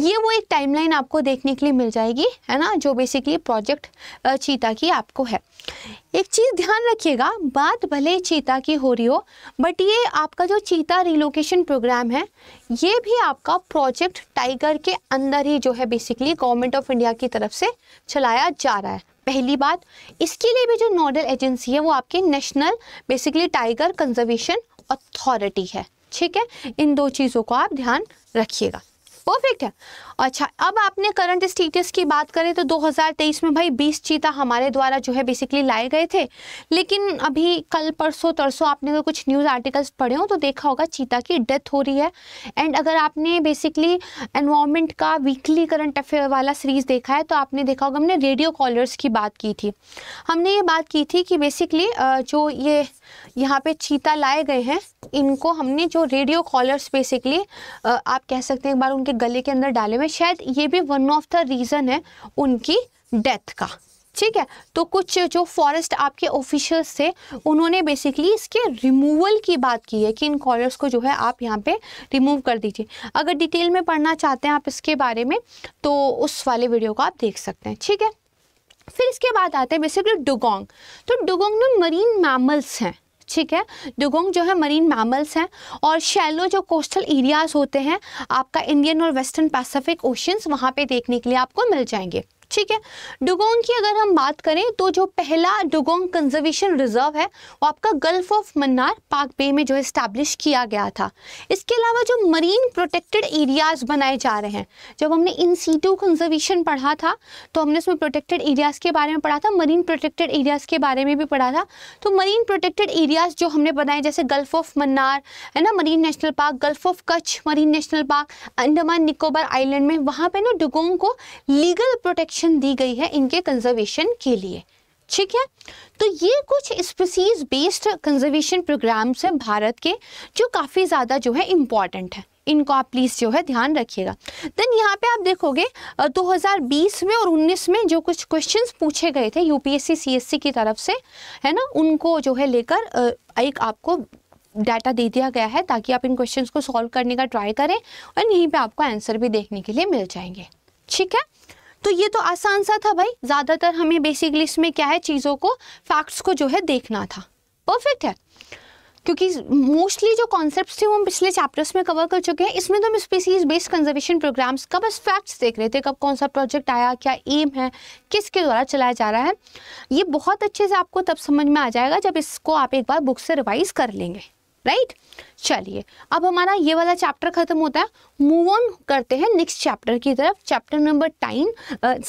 Speaker 1: ये वो एक टाइमलाइन आपको देखने के लिए मिल जाएगी है ना जो बेसिकली प्रोजेक्ट चीता की आपको है एक चीज़ ध्यान रखिएगा बात भले चीता की हो रही हो बट ये आपका जो चीता रिलोकेशन प्रोग्राम है ये भी आपका प्रोजेक्ट टाइगर के अंदर ही जो है बेसिकली गवर्नमेंट ऑफ इंडिया की तरफ से चलाया जा रहा है पहली बात इसके लिए भी जो नोडल एजेंसी है वो आपकी national basically tiger conservation authority है ठीक है इन दो चीज़ों को आप ध्यान रखिएगा परफेक्ट है अच्छा अब आपने करंट स्टेटस की बात करें तो 2023 में भाई 20 चीता हमारे द्वारा जो है बेसिकली लाए गए थे लेकिन अभी कल परसों तरसों आपने अगर कुछ न्यूज़ आर्टिकल्स पढ़े हो तो देखा होगा चीता की डेथ हो रही है एंड अगर आपने बेसिकली एनवायरमेंट का वीकली करंट अफेयर वाला सीरीज़ देखा है तो आपने देखा होगा हमने रेडियो कॉलर्स की बात की थी हमने ये बात की थी कि बेसिकली जो ये यहाँ पे चीता लाए गए हैं इनको हमने जो रेडियो कॉलर्स बेसिकली आप कह सकते हैं एक बार उनके गले के अंदर डाले हुए शायद ये भी वन ऑफ द रीज़न है उनकी डेथ का ठीक है तो कुछ जो फॉरेस्ट आपके ऑफिशियल्स थे उन्होंने बेसिकली इसके रिमूवल की बात की है कि इन कॉलर्स को जो है आप यहाँ पे रिमूव कर दीजिए अगर डिटेल में पढ़ना चाहते हैं आप इसके बारे में तो उस वाले वीडियो को आप देख सकते हैं ठीक है फिर इसके बाद आते हैं बेसिकली डुगोंग तो डुगोंग में मरीन मैमल्स हैं ठीक है डुगोंग जो है मरीन मैमल्स हैं और शैलो जो कोस्टल एरियाज़ होते हैं आपका इंडियन और वेस्टर्न पैसिफिक ओशंस वहाँ पे देखने के लिए आपको मिल जाएंगे ठीक है डुगोंग की अगर हम बात करें तो जो पहला डुगोंग कंजर्वेशन रिजर्व है वो आपका gulf of Mannar park bay में जो इस्टेब्लिश किया गया था इसके अलावा जो मरीन प्रोटेक्टेड एरियाज बनाए जा रहे हैं जब हमने इन सीटू कंजर्वेशन पढ़ा था तो हमने उसमें प्रोटेक्टेड एरियाज़ के बारे में पढ़ा था मरीन प्रोटेक्टेड एरियाज़ के बारे में भी पढ़ा था तो मरीन प्रोटेक्टेड एरियाज़ जो हमने बनाए जैसे गल्फ ऑफ मन्नार है ना marine national park gulf of Kutch marine national park Andaman Nicobar island में वहाँ पर ना डुगोंग को लीगल प्रोटेक्शन प्रोटेक्शन दी गई है इनके कंजर्वेशन के लिए ठीक है तो ये कुछ स्पीसीज बेस्ड कंजर्वेशन प्रोग्राम्स हैं भारत के जो काफ़ी ज़्यादा जो है इम्पॉर्टेंट है इनको आप प्लीज़ जो है ध्यान रखिएगा देन यहाँ पे आप देखोगे 2020 में और 19 में जो कुछ क्वेश्चंस पूछे गए थे यूपीएससी सीएससी की तरफ से है ना उनको जो है लेकर एक आपको डाटा दे दिया गया है ताकि आप इन क्वेश्चंस को सॉल्व करने का ट्राई करें और यहीं पे आपको आंसर भी देखने के लिए मिल जाएंगे ठीक है तो ये तो आसान सा था भाई ज़्यादातर हमें बेसिकली इसमें क्या है चीज़ों को फैक्ट्स को जो है देखना था परफेक्ट है क्योंकि मोस्टली जो कॉन्सेप्ट थे वो हम पिछले चैप्टर्स में कवर कर चुके हैं इसमें तो हम स्पीसीज बेस्ड कंजर्वेशन प्रोग्राम्स का बस फैक्ट्स देख रहे थे कब कौन सा प्रोजेक्ट आया क्या एम है किसके द्वारा चलाया जा रहा है ये बहुत अच्छे से आपको तब समझ में आ जाएगा जब इसको आप एक बार बुक से रिवाइज कर लेंगे राइट चलिए अब हमारा ये वाला चैप्टर खत्म होता है मूव ऑन करते हैं नेक्स्ट चैप्टर की तरफ चैप्टर नंबर टाइन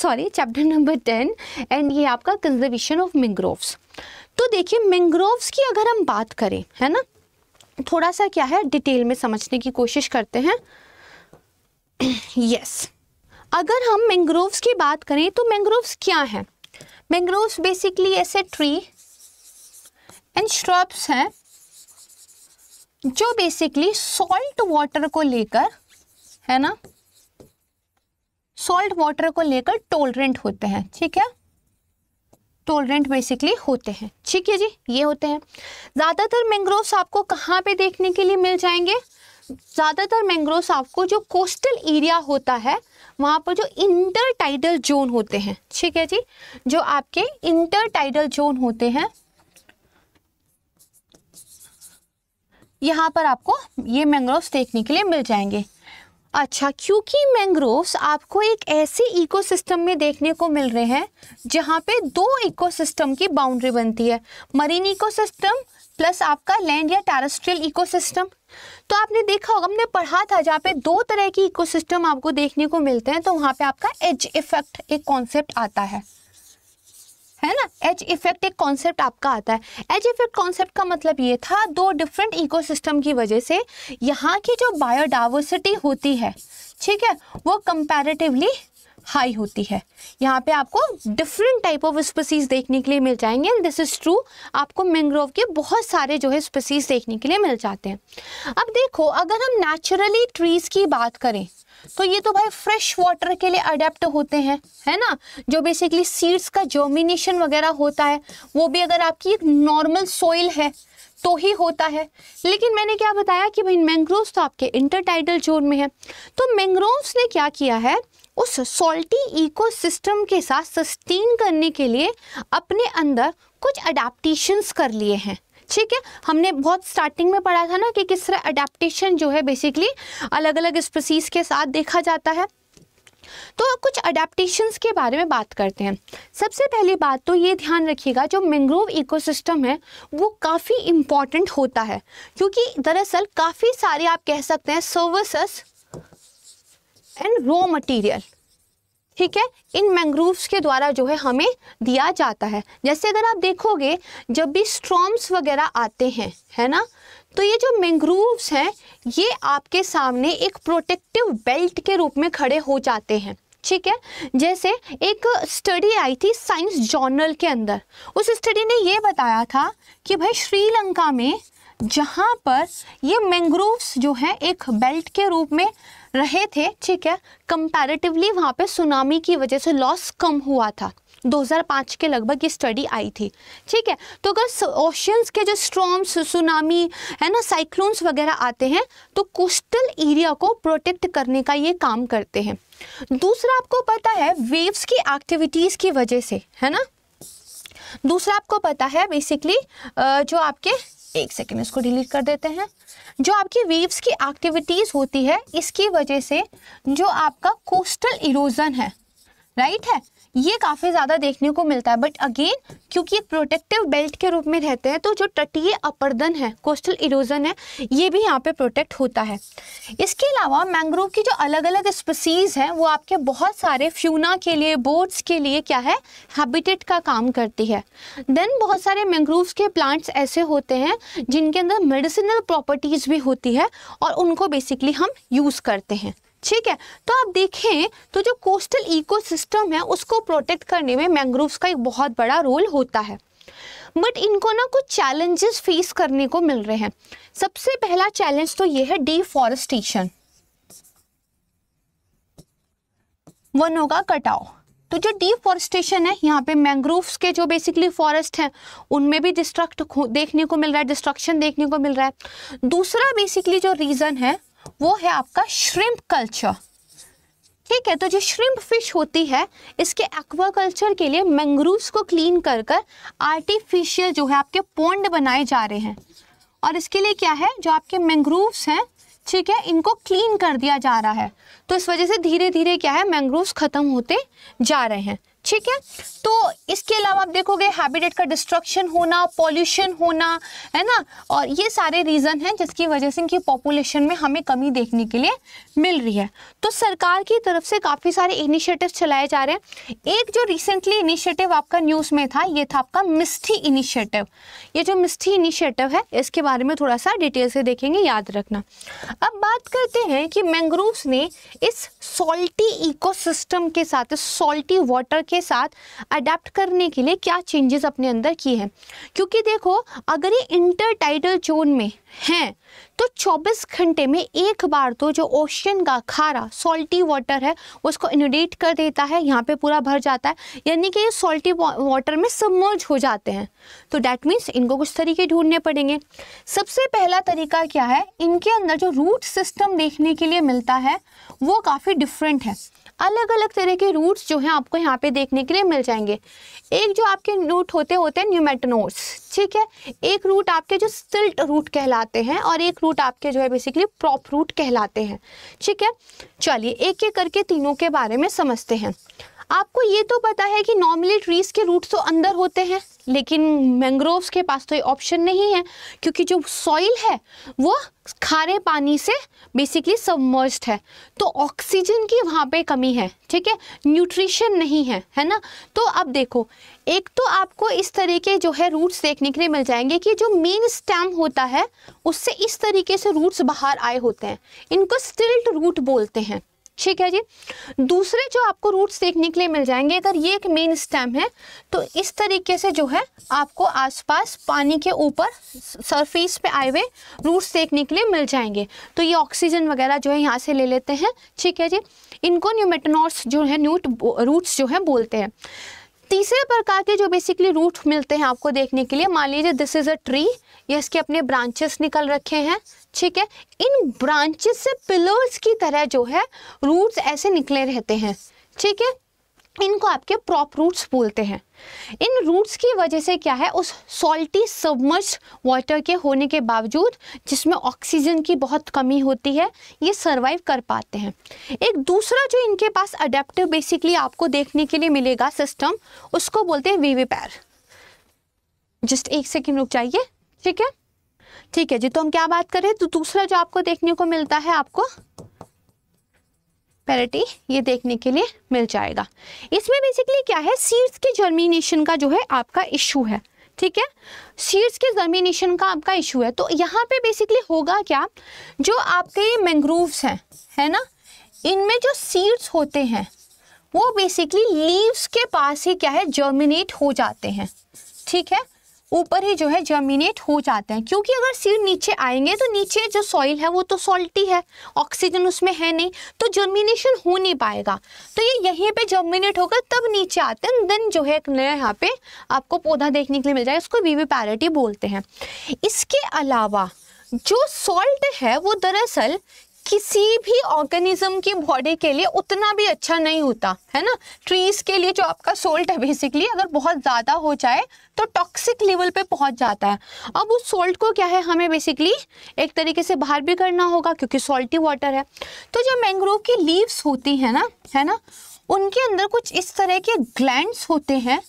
Speaker 1: sorry chapter number ten and ये आपका कंजर्वेशन ऑफ मैंग्रोव्स तो देखिए मैंग्रोव्स की अगर हम बात करें है ना थोड़ा सा क्या है डिटेल में समझने की कोशिश करते हैं यस yes. अगर हम मैंग्रोव्स की बात करें तो मैंग्रोव्स क्या हैं मैंग्रोव्स बेसिकली ऐसे ट्री एंड श्रब्स हैं जो बेसिकली सॉल्ट वाटर को लेकर है ना सॉल्ट वाटर को लेकर टोलरेंट होते हैं ठीक है टोलरेंट बेसिकली होते हैं ठीक है जी ये होते हैं ज़्यादातर मैंग्रोव्स आपको कहाँ पे देखने के लिए मिल जाएंगे ज़्यादातर मैंग्रोव्स आपको जो कोस्टल एरिया होता है वहां पर जो इंटर टाइडल जोन होते हैं ठीक है जी जो आपके इंटर टाइडल जोन होते हैं यहाँ पर आपको ये मैंग्रोव्स देखने के लिए मिल जाएंगे अच्छा क्योंकि मैंग्रोव्स आपको एक ऐसे इकोसिस्टम में देखने को मिल रहे हैं जहाँ पे दो इकोसिस्टम की बाउंड्री बनती है मरीन इकोसिस्टम प्लस आपका लैंड या टेरेस्ट्रियल इकोसिस्टम तो आपने देखा होगा हमने पढ़ा था जहाँ पे दो तरह की इकोसिस्टम आपको देखने को मिलते हैं तो वहाँ पे आपका एज इफेक्ट एक कॉन्सेप्ट आता है है ना एज इफेक्ट एक कॉन्सेप्ट आपका आता है एज इफेक्ट कॉन्सेप्ट का मतलब ये था दो डिफरेंट इकोसिस्टम की वजह से यहाँ की जो बायोडाइवर्सिटी होती है ठीक है वो कंपैरेटिवली हाई होती है यहाँ पे आपको डिफरेंट टाइप ऑफ स्पीसीज देखने के लिए मिल जाएंगे एंड दिस इज़ ट्रू आपको मैंग्रोव के बहुत सारे जो है स्पीसीज देखने के लिए मिल जाते हैं अब देखो अगर हम नेचुरली ट्रीज़ की बात करें तो ये तो भाई फ्रेश वाटर के लिए अडेप्ट होते हैं है ना जो बेसिकली सीड्स का जर्मिनेशन वगैरह होता है वो भी अगर आपकी एक नॉर्मल सोइल है तो ही होता है लेकिन मैंने क्या बताया कि भाई मैंग्रोव्स तो आपके इंटरटाइडल जोन में है तो मैंग्रोव्स ने क्या किया है उस सॉल्टी इकोसिस्टम के साथ सस्टेन करने के लिए अपने अंदर कुछ अडाप्टेशंस कर लिए हैं ठीक है हमने बहुत स्टार्टिंग में पढ़ा था ना कि किस तरह अडेप्टेशन जो है बेसिकली अलग अलग स्पीसीज़ के साथ देखा जाता है तो कुछ अडेप्टेशंस के बारे में बात करते हैं सबसे पहली बात तो ये ध्यान रखिएगा जो मैंग्रोव इकोसिस्टम है वो काफ़ी इम्पॉर्टेंट होता है क्योंकि दरअसल काफ़ी सारे आप कह सकते हैं सर्विसेस एंड रॉ मटेरियल ठीक है इन मैंग्रोव्स के द्वारा जो है हमें दिया जाता है जैसे अगर आप देखोगे जब भी स्ट्रॉम्स वगैरह आते हैं है ना तो ये जो मैंग्रोव्स हैं ये आपके सामने एक प्रोटेक्टिव बेल्ट के रूप में खड़े हो जाते हैं ठीक है जैसे एक स्टडी आई थी साइंस जर्नल के अंदर उस स्टडी ने ये बताया था कि भाई श्रीलंका में जहाँ पर ये मैंग्रोव्स जो हैं एक बेल्ट के रूप में रहे थे ठीक है कंपैरेटिवली वहाँ पे सुनामी की वजह से लॉस कम हुआ था 2005 के लगभग ये स्टडी आई थी ठीक है तो अगर ओशंस के जो स्ट्रॉम्स सुनामी है ना साइक्लोन्स वगैरह आते हैं तो कोस्टल एरिया को प्रोटेक्ट करने का ये काम करते हैं दूसरा आपको पता है वेव्स की एक्टिविटीज़ की वजह से है ना दूसरा आपको पता है बेसिकली जो आपके एक सेकेंड इसको डिलीट कर देते हैं जो आपकी वेव्स की एक्टिविटीज़ होती है इसकी वजह से जो आपका कोस्टल इरोजन है राइट है ये काफ़ी ज़्यादा देखने को मिलता है बट अगेन क्योंकि एक प्रोटेक्टिव बेल्ट के रूप में रहते हैं तो जो तटीय अपर्दन है कोस्टल इरोजन है ये भी यहाँ पे प्रोटेक्ट होता है इसके अलावा मैंग्रोव की जो अलग अलग स्पीसीज़ हैं वो आपके बहुत सारे फ्यूना के लिए बोट्स के लिए क्या है हैबिटेट का काम करती है देन बहुत सारे मैंग्रोव के प्लांट्स ऐसे होते हैं जिनके अंदर मेडिसिनल प्रॉपर्टीज़ भी होती है और उनको बेसिकली हम यूज़ करते हैं ठीक है तो आप देखें तो जो कोस्टल इकोसिस्टम है उसको प्रोटेक्ट करने में मैंग्रोव्स का एक बहुत बड़ा रोल होता है बट इनको ना कुछ चैलेंजेस फेस करने को मिल रहे हैं सबसे पहला चैलेंज तो ये है डिफॉरेस्टेशन वनों का कटाव तो जो डिफॉरेस्टेशन है यहाँ पे मैंग्रोव्स के जो बेसिकली फॉरेस्ट हैं उनमें भी डिस्ट्रक्ट देखने को मिल रहा है डिस्ट्रक्शन देखने को मिल रहा है दूसरा बेसिकली जो रीज़न है वो है आपका श्रिम्प कल्चर ठीक है तो जो श्रिम्प फिश होती है इसके एक्वा कल्चर के लिए मैंग्रूव्स को क्लीन कर कर आर्टिफिशियल जो है आपके पोंड बनाए जा रहे हैं और इसके लिए क्या है जो आपके मैंग्रूव्स हैं ठीक है इनको क्लीन कर दिया जा रहा है तो इस वजह से धीरे धीरे क्या है मैंग्रोव्स ख़त्म होते जा रहे हैं ठीक है तो इसके अलावा आप देखोगे हैबिटेट का डिस्ट्रक्शन होना पॉल्यूशन होना है ना और ये सारे रीज़न हैं जिसकी वजह से इनकी पॉपुलेशन में हमें कमी देखने के लिए मिल रही है तो सरकार की तरफ से काफ़ी सारे इनिशिएटिव चलाए जा रहे हैं एक जो रिसेंटली इनिशिएटिव आपका न्यूज़ में था ये था आपका मिस्थी इनिशिएटिव ये जो मिस्थी इनिशिएटिव है इसके बारे में थोड़ा सा डिटेल से देखेंगे याद रखना अब बात करते हैं कि मैंग्रोव्स ने इस सॉल्टी इकोसिस्टम के साथ इस सॉल्टी वाटर के साथ अडेप्ट करने के लिए क्या चेंजेस अपने अंदर किए हैं क्योंकि देखो अगर ये इंटरटाइडल जोन में हैं तो 24 घंटे में एक बार तो जो ओशियन का खारा सॉल्टी वाटर है उसको इनोडेट कर देता है यहाँ पे पूरा भर जाता है यानी कि ये सॉल्टी वाटर में सबमर्ज हो जाते हैं तो डैट मीन्स इनको कुछ तरीके ढूंढने पड़ेंगे सबसे पहला तरीका क्या है इनके अंदर जो रूट सिस्टम देखने के लिए मिलता है वो काफ़ी डिफरेंट है अलग अलग तरह के रूट्स जो हैं आपको यहाँ पे देखने के लिए मिल जाएंगे एक जो आपके रूट होते होते हैं न्यूमेटनोस ठीक है एक रूट आपके जो सिल्ट रूट कहलाते हैं और एक रूट आपके जो है बेसिकली प्रॉप रूट कहलाते हैं ठीक है चलिए एक एक करके तीनों के बारे में समझते हैं आपको ये तो पता है कि नॉर्मली ट्रीज़ के रूट्स तो अंदर होते हैं लेकिन मैंग्रोव्स के पास तो ये ऑप्शन नहीं है क्योंकि जो सॉइल है वो खारे पानी से बेसिकली सबमर्स्ड है तो ऑक्सीजन की वहाँ पे कमी है ठीक है न्यूट्रिशन नहीं है है ना तो अब देखो एक तो आपको इस तरह के जो है रूट्स देखने के लिए मिल जाएंगे कि जो मेन स्टेम होता है उससे इस तरीके से रूट्स बाहर आए होते हैं इनको स्टिल्ट रूट बोलते हैं ठीक है जी दूसरे जो आपको रूट्स देखने के लिए मिल जाएंगे अगर ये एक मेन स्टेम है तो इस तरीके से जो है आपको आसपास पानी के ऊपर सरफेस पे आए हुए रूट्स देखने के लिए मिल जाएंगे तो ये ऑक्सीजन वगैरह जो है यहाँ से ले लेते हैं ठीक है जी इनको न्यूमेटनॉर्स जो है न्यूट रूट्स जो है बोलते हैं तीसरे प्रकार के जो बेसिकली रूट मिलते हैं आपको देखने के लिए मान लीजिए दिस इज़ अ ट्री ये इसके अपने ब्रांचेस निकल रखे हैं ठीक है इन ब्रांचेस से पिलर्स की तरह जो है रूट्स ऐसे निकले रहते हैं ठीक है इनको आपके प्रॉप रूट्स बोलते हैं इन रूट्स की वजह से क्या है उस सॉल्टी सबमर्स वाटर के होने के बावजूद जिसमें ऑक्सीजन की बहुत कमी होती है ये सरवाइव कर पाते हैं एक दूसरा जो इनके पास अडेप्टिव बेसिकली आपको देखने के लिए मिलेगा सिस्टम उसको बोलते हैं वीवीपैर जस्ट एक सेकेंड रुक जाइए ठीक है ठीक है जी तो हम क्या बात करें तो दूसरा जो आपको देखने को मिलता है आपको पैरिटी ये देखने के लिए मिल जाएगा इसमें बेसिकली क्या है सीड्स के जर्मिनेशन का जो है आपका इशू है ठीक है सीड्स के जर्मिनेशन का आपका इशू है तो यहाँ पे बेसिकली होगा क्या जो आपके ये मैंग्रोव्स हैं है ना इनमें जो सीड्स होते हैं वो बेसिकली लीव्स के पास ही क्या है जर्मिनेट हो जाते हैं ठीक है ऊपर ही जो है जर्मिनेट हो जाते हैं क्योंकि अगर सीड नीचे आएंगे तो नीचे जो सॉइल है वो तो सॉल्टी है ऑक्सीजन उसमें है नहीं तो जर्मिनेशन हो नहीं पाएगा तो ये यहीं पे जर्मिनेट होगा तब नीचे आते हैं देन जो है एक नया यहाँ पे आपको पौधा देखने के लिए मिल जाएगा इसको वीवी पैरिटी बोलते हैं इसके अलावा जो सॉल्ट है वो दरअसल किसी भी ऑर्गेनिज्म की बॉडी के लिए उतना भी अच्छा नहीं होता है ना ट्रीज के लिए जो आपका सोल्ट है बेसिकली अगर बहुत ज़्यादा हो जाए तो टॉक्सिक लेवल पे पहुंच जाता है अब उस सोल्ट को क्या है हमें बेसिकली एक तरीके से बाहर भी करना होगा क्योंकि सॉल्टी वाटर है तो जो मैंग्रोव की लीव्स होती हैं ना है ना उनके अंदर कुछ इस तरह के ग्लैंड्स होते हैं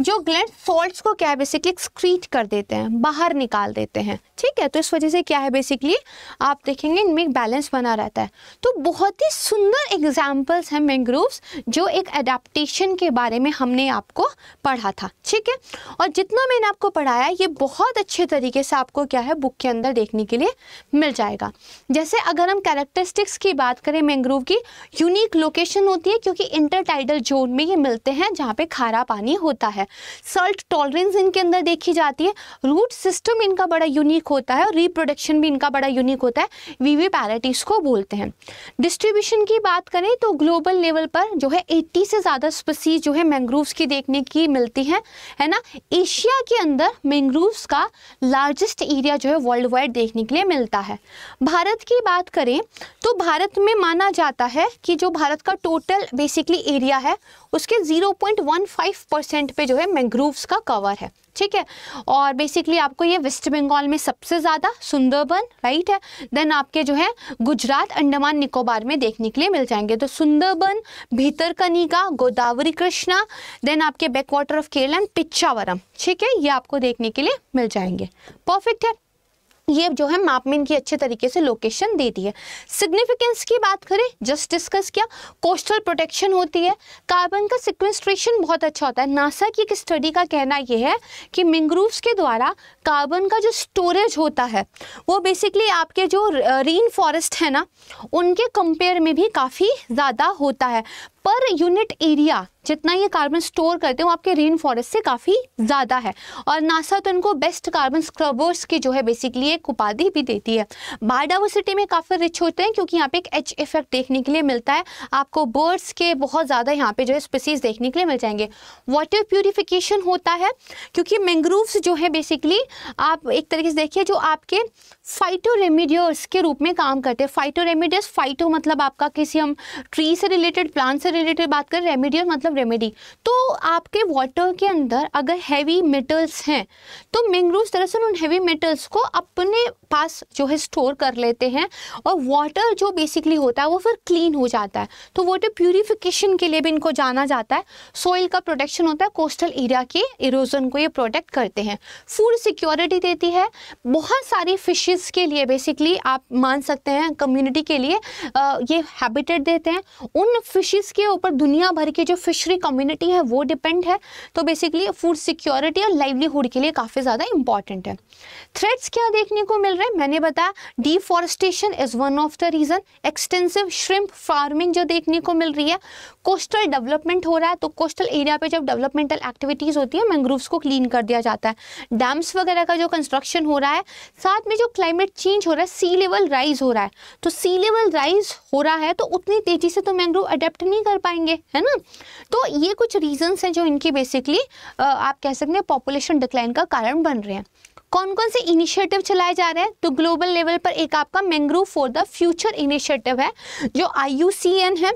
Speaker 1: जो ग्लैंड सॉल्ट्स को क्या है बेसिकली एक्सक्रीट कर देते हैं बाहर निकाल देते हैं ठीक है तो इस वजह से क्या है बेसिकली आप देखेंगे इनमें एक बैलेंस बना रहता है तो बहुत ही सुंदर एग्जाम्पल्स हैं मैंग्रोव्स जो एक अडेप्टशन के बारे में हमने आपको पढ़ा था ठीक है और जितना मैंने आपको पढ़ाया ये बहुत अच्छे तरीके से आपको क्या है बुक के अंदर देखने के लिए मिल जाएगा जैसे अगर हम कैरेक्टरिस्टिक्स की बात करें मैंग्रोव की यूनिक लोकेशन होती है क्योंकि इंटरटाइडल जोन में ये मिलते हैं जहाँ पे खारा पानी होता है है सॉल्ट टॉलरेंस इनके अंदर देखी जाती है रूट सिस्टम इनका बड़ा यूनिक होता है और रिप्रोडक्शन भी इनका बड़ा यूनिक होता है वीवी पैराटिस को बोलते हैं डिस्ट्रीब्यूशन की बात करें तो ग्लोबल लेवल पर जो है एट्टी से ज़्यादा स्पसीज जो है मैंग्रोव्स की देखने की मिलती हैं है ना एशिया के अंदर मैंग्रोव्स का लार्जेस्ट एरिया जो है वर्ल्ड वाइड देखने के लिए मिलता है भारत की बात करें तो भारत में माना जाता है कि जो भारत का टोटल बेसिकली एरिया है उसके 0.15 परसेंट पे जो जो है मैंग्रोव्स का कवर है ठीक है और बेसिकली आपको ये वेस्ट बंगाल में सबसे ज़्यादा सुंदरबन राइट है देन आपके जो है गुजरात अंडमान निकोबार में देखने के लिए मिल जाएंगे तो सुंदरबन भीतरकनिका गोदावरी कृष्णा देन आपके back water of Kerala and Pichavaram ठीक है ये आपको देखने के लिए मिल जाएंगे परफेक्ट है ये जो है मैप में इनकी अच्छे तरीके से लोकेशन दे दी है सिग्निफिकेंस की बात करें जस्ट डिस्कस किया कोस्टल प्रोटेक्शन होती है कार्बन का सिक्वेस्ट्रेशन बहुत अच्छा होता है नासा की एक स्टडी का कहना यह है कि मिंग्रूव्स के द्वारा कार्बन का जो स्टोरेज होता है वो बेसिकली आपके जो रेन फॉरेस्ट है ना उनके कंपेयर में भी काफ़ी ज़्यादा होता है पर यूनिट एरिया जितना ये कार्बन स्टोर करते हैं वो आपके रेन फॉरेस्ट से काफ़ी ज़्यादा है और नासा तो इनको बेस्ट कार्बन स्क्रबर्स की जो है बेसिकली एक उपाधि भी देती है बायोडावर्सिटी में काफ़ी रिच होते हैं क्योंकि यहाँ पे एक एच इफेक्ट देखने के लिए मिलता है आपको बर्ड्स के बहुत ज़्यादा यहाँ पे जो है स्पीसीज देखने के लिए मिल जाएंगे वाटर प्योरीफिकेशन होता है क्योंकि मैंग्रोव्स जो है बेसिकली आप एक तरीके से देखिए जो आपके फाइटो रेमिडियर्स के रूप में काम करते हैं फाइटो रेमिडियस फाइटो मतलब आपका किसी हम ट्री से रिलेटेड प्लांट से रिलेटेड बात करें रेमिडियस मतलब रेमेडी तो आपके वाटर के अंदर अगर हैवी मेटल्स हैं तो मैंग्रोव दरअसल उन हैवी मेटल्स को अपने पास जो है स्टोर कर लेते हैं और वाटर जो बेसिकली होता है वो फिर क्लीन हो जाता है तो वाटर प्योरीफिकेशन के लिए भी इनको जाना जाता है सॉइल का प्रोटेक्शन होता है कोस्टल एरिया के इरोजन को ये प्रोटेक्ट करते हैं फूड सिक्योरिटी देती है बहुत सारी फिशेज किसके लिए बेसिकली आप मान सकते हैं कम्युनिटी के लिए आ, ये हैबिटेट देते हैं उन फिशेस के ऊपर दुनिया भर की जो फिशरी कम्युनिटी है वो डिपेंड है तो बेसिकली फूड सिक्योरिटी और लाइवलीहुड के लिए काफ़ी ज़्यादा इंपॉर्टेंट है थ्रेड्स क्या देखने को मिल रहे हैं मैंने बताया deforestation is one of the reason extensive shrimp farming जो देखने को मिल रही है कोस्टल डेवलपमेंट हो रहा है तो कोस्टल एरिया पर जब डेवलपमेंटल एक्टिविटीज़ होती है मैंग्रोव्स को क्लीन कर दिया जाता है डैम्स वगैरह का जो कंस्ट्रक्शन हो रहा है साथ में जो क्लाइमेट चेंज हो रहा है सी लेवल राइज हो रहा है तो सी लेवल राइज हो रहा है तो उतनी तेज़ी से तो मैंग्रोव अडेप्ट नहीं कर पाएंगे है ना तो ये कुछ रीजंस हैं जो इनके बेसिकली आप कह सकते हैं पॉपुलेशन डिक्लाइन का कारण बन रहे हैं कौन कौन से इनिशिएटिव चलाए जा रहे हैं तो ग्लोबल लेवल पर एक आपका mangrove for the future initiative है जो आई है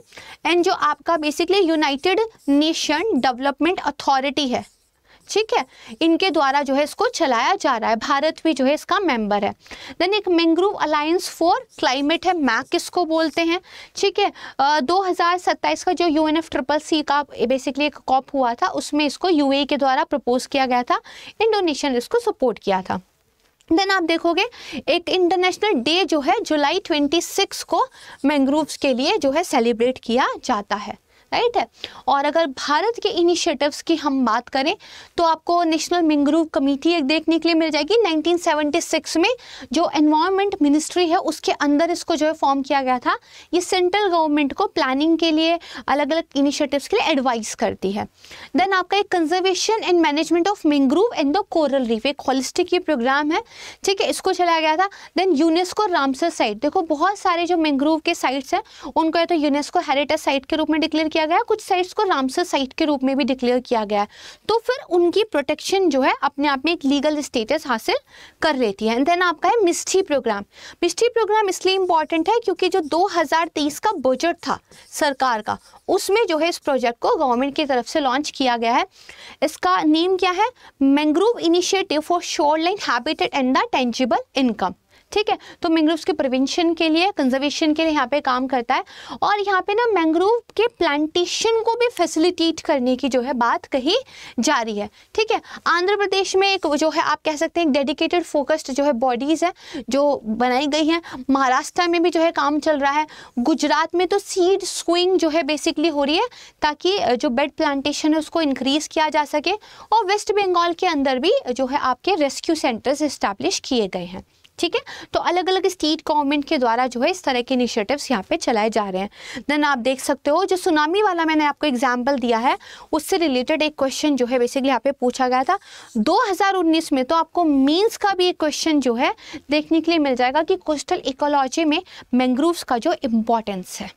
Speaker 1: एंड जो आपका basically United Nation development authority है ठीक है इनके द्वारा जो है इसको चलाया जा रहा है भारत भी जो है इसका मेंबर है देन एक मैंग्रोव अलायंस फॉर क्लाइमेट है मैक किसको बोलते हैं ठीक है दो हज़ार सत्ताईस का जो U N F triple C का बेसिकली एक कॉप हुआ था उसमें इसको यू ए e के द्वारा प्रपोज किया गया था इंडोनेशिया ने इसको सपोर्ट किया था देन आप देखोगे एक इंटरनेशनल डे जो है जुलाई 26 को मैंग्रोव्स के लिए जो है सेलिब्रेट किया जाता है राइट है और अगर भारत के इनिशिएटिव्स की हम बात करें तो आपको नेशनल मिंग्रूव कमेटी एक देखने के लिए मिल जाएगी 1976 में जो एनवायरमेंट मिनिस्ट्री है उसके अंदर इसको जो है फॉर्म किया गया था ये सेंट्रल गवर्नमेंट को प्लानिंग के लिए अलग अलग इनिशिएटिव्स के लिए एडवाइस करती है देन आपका एक conservation and management of mangrove and the coral reef एक होलिस्टिक ये प्रोग्राम है ठीक है इसको चलाया गया था देन यूनेस्को रामसर साइट देखो बहुत सारे जो मैंग्रोव के साइट्स हैं उनको या तो यूनेस्को हेरिटेज साइट के रूप में डिक्लेयर किया किया गया कुछ साइट्स को रामसर साइट के रूप में भी डिक्लेयर किया गया है तो फिर उनकी प्रोटेक्शन जो है अपने आप में एक लीगल स्टेटस हासिल कर लेती है एंड देन आपका है मिस्ट्री प्रोग्राम मिस्ट्री प्रोग्राम इसलिए इंपॉर्टेंट है क्योंकि जो 2023 का बजट था सरकार का उसमें जो है इस प्रोजेक्ट को गवर्नमेंट की तरफ से लॉन्च किया गया है इसका नेम क्या है mangrove initiative for shore line habitat and the tangible income ठीक है तो मैंग्रोव्स के प्रिवेंशन के लिए कंजर्वेशन के लिए यहाँ पे काम करता है और यहाँ पे ना मैंग्रोव के प्लांटेशन को भी फैसिलिटेट करने की जो है बात कही जा रही है ठीक है आंध्र प्रदेश में एक जो है आप कह सकते हैं डेडिकेटेड फोकस्ड जो है बॉडीज़ है जो बनाई गई हैं महाराष्ट्र में भी जो है काम चल रहा है गुजरात में तो सीड स्विंग जो है बेसिकली हो रही है ताकि जो बेड प्लांटेशन है उसको इंक्रीज़ किया जा सके और वेस्ट बंगाल के अंदर भी जो है आपके रेस्क्यू सेंटर्स इस्टेब्लिश किए गए हैं ठीक है तो अलग अलग स्टेट गवर्नमेंट के द्वारा जो है इस तरह के इनिशिएटिव्स यहाँ पे चलाए जा रहे हैं देन आप देख सकते हो जो सुनामी वाला मैंने आपको एग्जाम्पल दिया है उससे रिलेटेड एक क्वेश्चन जो है बेसिकली यहाँ पे पूछा गया था 2019 में तो आपको मीन्स का भी एक क्वेश्चन जो है देखने के लिए मिल जाएगा कि कोस्टल इकोलॉजी में मैंग्रोव का जो इम्पोर्टेंस है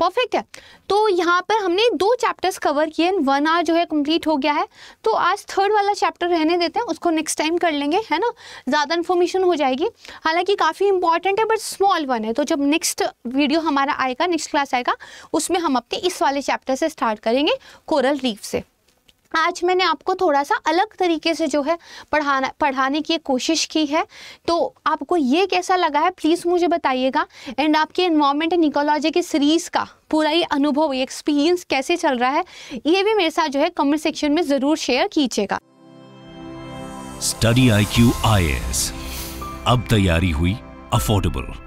Speaker 1: परफेक्ट है तो यहाँ पर हमने दो चैप्टर्स कवर किए हैं वन आर जो है कंप्लीट हो गया है तो आज थर्ड वाला चैप्टर रहने देते हैं उसको नेक्स्ट टाइम कर लेंगे है ना ज़्यादा इन्फॉर्मेशन हो जाएगी हालांकि काफ़ी इंपॉर्टेंट है बट स्मॉल वन है तो जब नेक्स्ट वीडियो हमारा आएगा नेक्स्ट क्लास आएगा उसमें हम अपने इस वाले चैप्टर से स्टार्ट करेंगे कोरल रीफ से आज मैंने आपको थोड़ा सा अलग तरीके से जो है पढ़ाना पढ़ाने की कोशिश की है तो आपको ये कैसा लगा है प्लीज़ मुझे बताइएगा एंड आपके इन्वामेंट एंड निकोलॉजी की सीरीज़ का पूरा ये अनुभव एक्सपीरियंस कैसे चल रहा है ये भी मेरे साथ जो है कमेंट सेक्शन में ज़रूर शेयर कीजिएगा study I Q I S अब तैयारी हुई अफोर्डेबल